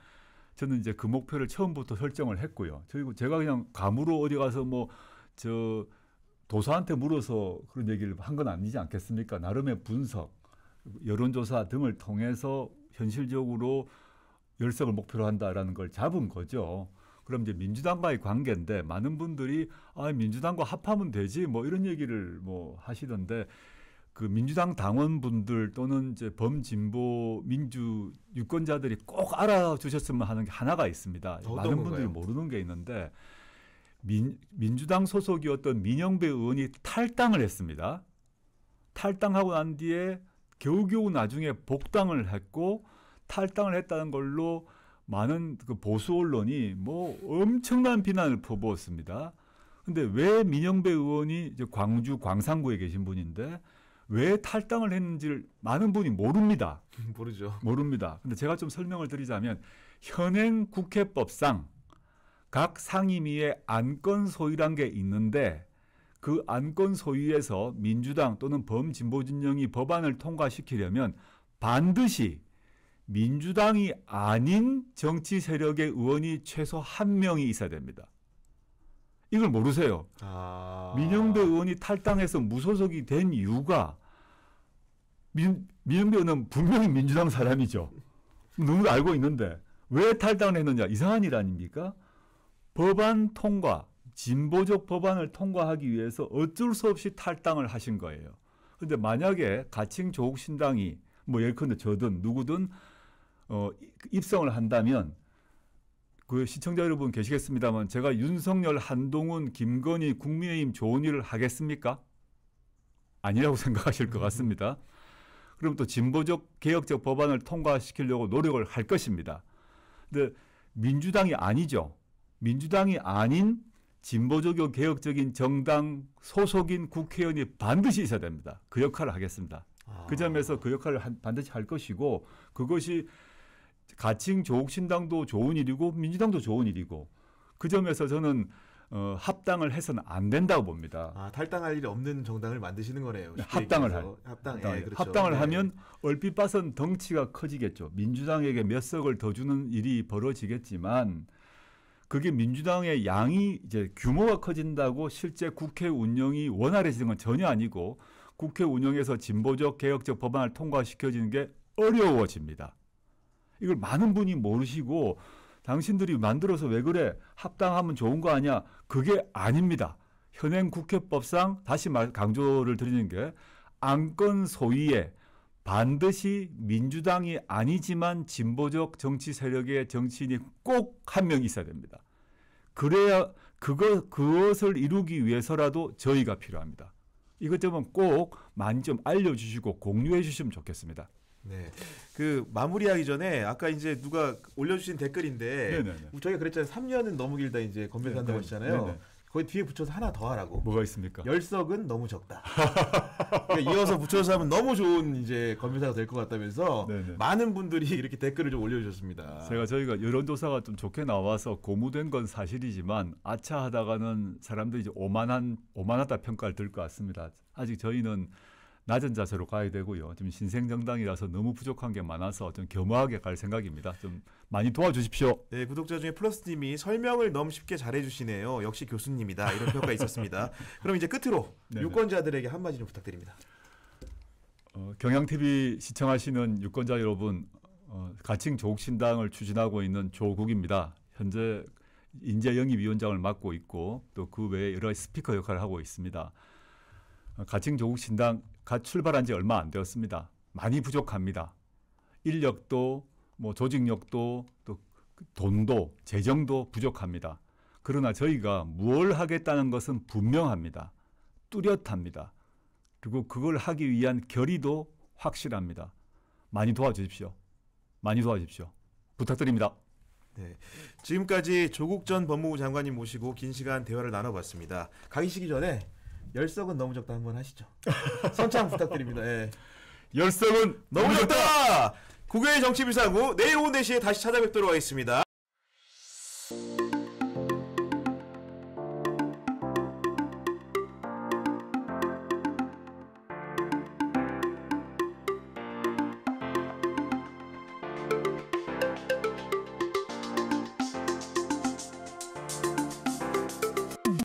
저는 이제 그 목표를 처음부터 설정을 했고요. 저희고 뭐 제가 그냥 감으로 어디 가서 뭐저 도서한테 물어서 그런 얘기를 한 건 아니지 않겠습니까? 나름의 분석, 여론조사 등을 통해서 현실적으로 열성을 목표로 한다라는 걸 잡은 거죠. 그럼 이제 민주당과의 관계인데 많은 분들이 아, 민주당과 합하면 되지 뭐 이런 얘기를 뭐 하시던데 그 민주당 당원분들 또는 이제 범진보 민주 유권자들이 꼭 알아주셨으면 하는 게 하나가 있습니다. 많은 분들이 모르는 게 있는데 민, 민주당 소속이었던 민영배 의원이 탈당을 했습니다. 탈당하고 난 뒤에 겨우겨우 나중에 복당을 했고 탈당을 했다는 걸로 많은 그 보수 언론이 뭐 엄청난 비난을 퍼부었습니다. 근데 왜 민영배 의원이 이제 광주 광산구에 계신 분인데 왜 탈당을 했는지를 많은 분이 모릅니다. 모르죠. 모릅니다. 근데 제가 좀 설명을 드리자면 현행 국회법상 각 상임위에 안건 소위란 게 있는데 그 안건 소위에서 민주당 또는 범진보 진영이 법안을 통과시키려면 반드시 민주당이 아닌 정치 세력의 의원이 최소 한 명이 있어야 됩니다. 이걸 모르세요. 아... 민영배 의원이 탈당해서 무소속이 된 이유가 민, 민영배 의원은 분명히 민주당 사람이죠. 누구도 알고 있는데 왜 탈당을 했느냐 이상한 일 아닙니까? 법안 통과, 진보적 법안을 통과하기 위해서 어쩔 수 없이 탈당을 하신 거예요. 근데 만약에 가칭 조국신당이 뭐 예컨대 저든 누구든 어, 입성을 한다면 그 시청자 여러분 계시겠습니다만 제가 윤석열, 한동훈, 김건희, 국민의힘 좋은 일을 하겠습니까? 아니라고 생각하실 것 같습니다. 그럼 또 진보적 개혁적 법안을 통과시키려고 노력을 할 것입니다. 근데 민주당이 아니죠. 민주당이 아닌 진보적이고 개혁적인 정당 소속인 국회의원이 반드시 있어야 됩니다. 그 역할을 하겠습니다. 아. 그 점에서 그 역할을 한, 반드시 할 것이고 그것이 가칭 조국신당도 좋은 일이고 민주당도 좋은 일이고 그 점에서 저는 어, 합당을 해서는 안 된다고 봅니다. 아, 탈당할 일이 없는 정당을 만드시는 거네요. 합당을 할. 합당, 합 예, 아, 예, 그렇죠. 합당을 네. 하면 얼핏 봐선 덩치가 커지겠죠. 민주당에게 몇 석을 더 주는 일이 벌어지겠지만 그게 민주당의 양이 이제 규모가 커진다고 실제 국회 운영이 원활해지는 건 전혀 아니고 국회 운영에서 진보적 개혁적 법안을 통과시켜지는 게 어려워집니다. 이걸 많은 분이 모르시고 당신들이 만들어서 왜 그래? 합당하면 좋은 거 아니야? 그게 아닙니다. 현행 국회법상 다시 말 강조를 드리는 게 안건 소위에 반드시 민주당이 아니지만 진보적 정치 세력의 정치인이 꼭 한 명 있어야 됩니다. 그래야 그것 그것을 이루기 위해서라도 저희가 필요합니다. 이것 좀꼭 많이 좀 알려주시고 공유해 주시면 좋겠습니다. 네. 그 마무리하기 전에 아까 이제 누가 올려주신 댓글인데 네네네. 네, 네. 저희가 그랬잖아요. 3년은 너무 길다 이제 건배한다고 네, 했잖아요. 네. 네네. 거기 뒤에 붙여서 하나 더 하라고. 뭐가 있습니까? 열석은 너무 적다. 그러니까 이어서 붙여서 하면 너무 좋은 이제 검사가될 것 같다면서 네네. 많은 분들이 이렇게 댓글을 좀 올려주셨습니다. 제가 저희가 여론조사가 좀 좋게 나와서 고무된 건 사실이지만 아차하다가는 사람들이 이제 오만한 오만하다 평가를 들 것 같습니다. 아직 저희는 낮은 자세로 가야 되고요. 지금 신생정당이라서 너무 부족한 게 많아서 좀 겸허하게 갈 생각입니다. 좀 많이 도와주십시오. 네, 구독자 중에 플러스님이 설명을 너무 쉽게 잘해주시네요. 역시 교수님이다. 이런 평가 있었습니다. 그럼 이제 끝으로 네네. 유권자들에게 한마디 좀 부탁드립니다. 어, 경향TV 시청하시는 유권자 여러분, 어, 가칭 조국신당을 추진하고 있는 조국입니다. 현재 인재영입위원장을 맡고 있고 또 그 외에 여러 스피커 역할을 하고 있습니다. 어, 가칭 조국신당 갓 출발한 지 얼마 안 되었습니다. 많이 부족합니다. 인력도 뭐 조직력도 또 그 돈도 재정도 부족합니다. 그러나 저희가 무엇 하겠다는 것은 분명합니다. 뚜렷합니다. 그리고 그걸 하기 위한 결의도 확실합니다. 많이 도와주십시오. 많이 도와주십시오. 부탁드립니다. 네. 지금까지 조국 전 법무부 장관님 모시고 긴 시간 대화를 나눠봤습니다. 가기 시기 전에 열석은 너무 적다 한 번 하시죠. 선창 부탁드립니다. 예. 열성은 너무 적다! 국외 정치 비사고 내일 오후 4시에 다시 찾아뵙도록 하겠습니다.